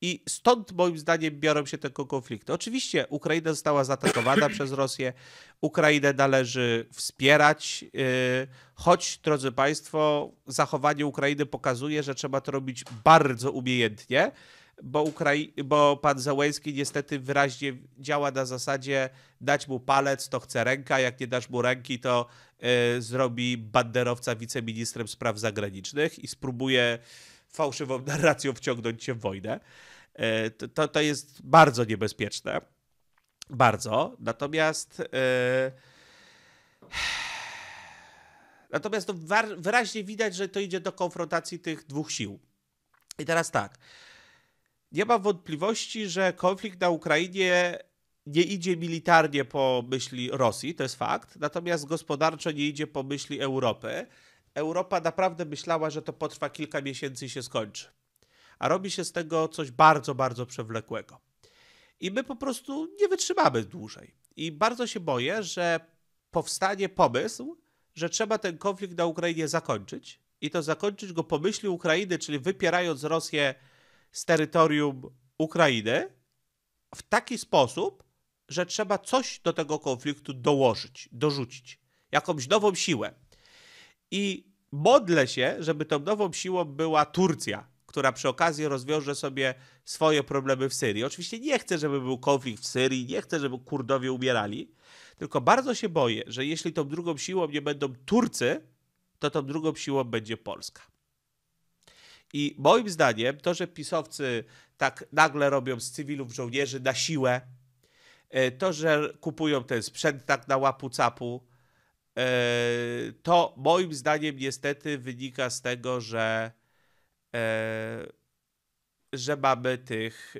I stąd moim zdaniem biorą się te konflikty. Oczywiście Ukraina została zaatakowana przez Rosję, Ukrainę należy wspierać, y, choć, drodzy Państwo, zachowanie Ukrainy pokazuje, że trzeba to robić bardzo umiejętnie bo, Ukrai bo pan Załęski niestety wyraźnie działa na zasadzie dać mu palec, to chce ręka, jak nie dasz mu ręki, to y, zrobi banderowca wiceministrem spraw zagranicznych i spróbuje fałszywą narracją wciągnąć się w wojnę. Y, to, to jest bardzo niebezpieczne. Bardzo. Natomiast... Y, Natomiast to wyraźnie widać, że to idzie do konfrontacji tych dwóch sił. I teraz tak, nie ma wątpliwości, że konflikt na Ukrainie nie idzie militarnie po myśli Rosji, to jest fakt, natomiast gospodarczo nie idzie po myśli Europy. Europa naprawdę myślała, że to potrwa kilka miesięcy i się skończy. A robi się z tego coś bardzo, bardzo przewlekłego. I my po prostu nie wytrzymamy dłużej. I bardzo się boję, że powstanie pomysł, że trzeba ten konflikt na Ukrainie zakończyć. I to zakończyć go po myśli Ukrainy, czyli wypierając Rosję z terytorium Ukrainy w taki sposób, że trzeba coś do tego konfliktu dołożyć, dorzucić, jakąś nową siłę. I modlę się, żeby tą nową siłą była Turcja, która przy okazji rozwiąże sobie swoje problemy w Syrii. Oczywiście nie chcę, żeby był konflikt w Syrii, nie chcę, żeby Kurdowie umierali, tylko bardzo się boję, że jeśli tą drugą siłą nie będą Turcy, to tą drugą siłą będzie Polska. I moim zdaniem to, że pisowcy tak nagle robią z cywilów żołnierzy na siłę, e, to, że kupują ten sprzęt tak na łapu capu, e, to moim zdaniem niestety wynika z tego, że, e, że mamy tych,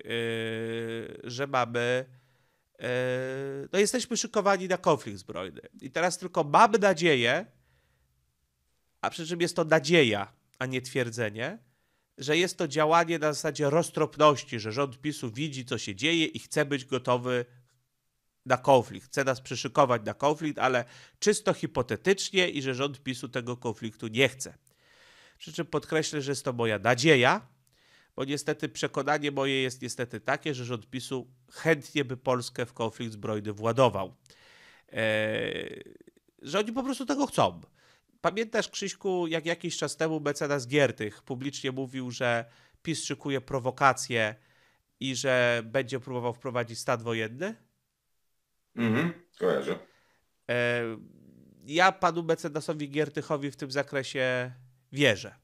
że mamy, no jesteśmy szykowani na konflikt zbrojny. I teraz tylko mam nadzieję, a przy czym jest to nadzieja, a nie twierdzenie, że jest to działanie na zasadzie roztropności, że rząd PiSu widzi, co się dzieje i chce być gotowy na konflikt, chce nas przyszykować na konflikt, ale czysto hipotetycznie i że rząd PiSu tego konfliktu nie chce. Przy czym podkreślę, że jest to moja nadzieja, bo niestety przekonanie moje jest niestety takie, że rząd PiSu chętnie by Polskę w konflikt zbrojny władował. Eee, że oni po prostu tego chcą. Pamiętasz, Krzyśku, jak jakiś czas temu mecenas Giertych publicznie mówił, że PiS szykuje prowokację i że będzie próbował wprowadzić stan wojenny? Mhm, kojarzę. E, ja panu mecenasowi Giertychowi w tym zakresie wierzę.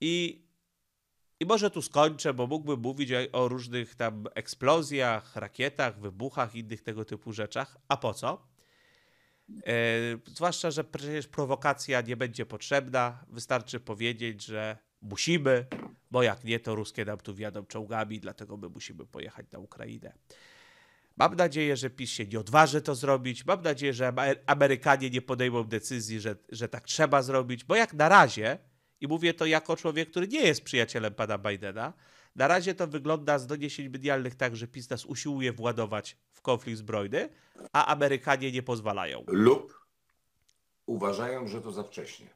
I, I może tu skończę, bo mógłbym mówić o, różnych tam eksplozjach, rakietach, wybuchach, innych tego typu rzeczach. A po co? E, zwłaszcza, że przecież prowokacja nie będzie potrzebna. Wystarczy powiedzieć, że musimy, bo jak nie, to ruskie nam tu wjadą czołgami, dlatego my musimy pojechać na Ukrainę. Mam nadzieję, że PiS się nie odważy to zrobić. Mam nadzieję, że Amerykanie nie podejmą decyzji, że, że tak trzeba zrobić, bo jak na razie, i mówię to jako człowiek, który nie jest przyjacielem pana Bidena, na razie to wygląda z doniesień medialnych tak, że PiS usiłuje władować w konflikt zbrojny, a Amerykanie nie pozwalają. Lub uważają, że to za wcześnie.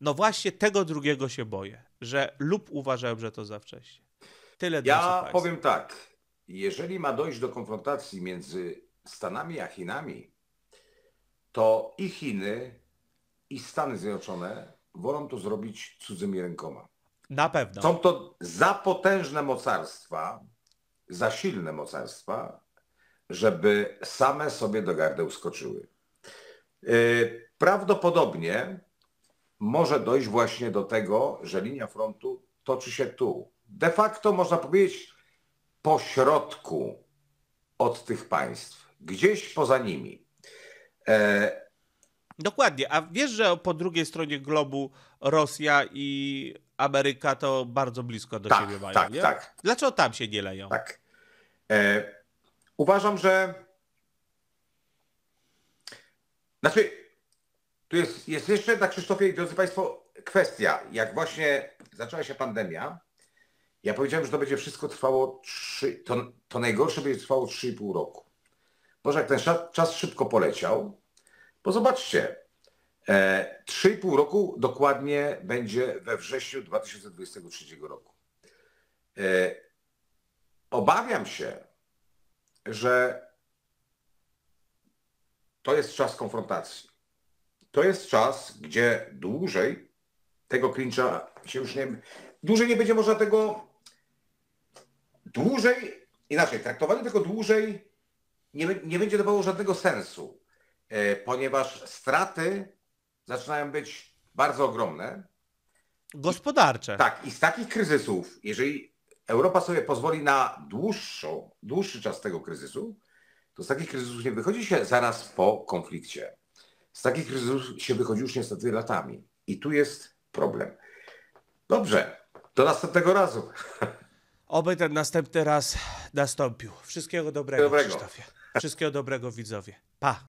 No właśnie tego drugiego się boję, że lub uważają, że to za wcześnie. Tyle Ja powiem tak, jeżeli ma dojść do konfrontacji między Stanami a Chinami, to i Chiny, i Stany Zjednoczone wolą to zrobić cudzymi rękoma. Na pewno. Są to za potężne mocarstwa, za silne mocarstwa, żeby same sobie do gardeł skoczyły. Y, prawdopodobnie może dojść właśnie do tego, że linia frontu toczy się tu. De facto można powiedzieć po środku od tych państw, gdzieś poza nimi. E... Dokładnie, a wiesz, że po drugiej stronie globu Rosja i Ameryka to bardzo blisko do tak, siebie mają. Tak, nie? tak. Dlaczego tam się nie leją? Tak. E, uważam, że. Znaczy, tu jest, jest jeszcze na Krzysztofie, drodzy Państwo, kwestia. Jak właśnie zaczęła się pandemia, ja powiedziałem, że to będzie wszystko trwało 3, to, to najgorsze będzie trwało 3,5 roku. Boże, jak ten czas szybko poleciał, bo zobaczcie, 3,5 e, roku dokładnie będzie we wrześniu 2023 roku. E, obawiam się, że to jest czas konfrontacji. To jest czas, gdzie dłużej tego klincza się już nie... Dłużej nie będzie można tego... Dłużej, inaczej, traktowanie tego dłużej nie, nie będzie dawało żadnego sensu, e, ponieważ straty zaczynają być bardzo ogromne. Gospodarcze. I, tak, i z takich kryzysów, jeżeli Europa sobie pozwoli na dłuższą, dłuższy czas tego kryzysu, to z takich kryzysów nie wychodzi się zaraz po konflikcie. Z takich kryzysów się wychodzi już niestety latami. I tu jest problem. Dobrze, do następnego razu. Oby ten następny raz nastąpił. Wszystkiego dobrego, dobrego. Krzysztofie. Wszystkiego dobrego widzowie. Pa.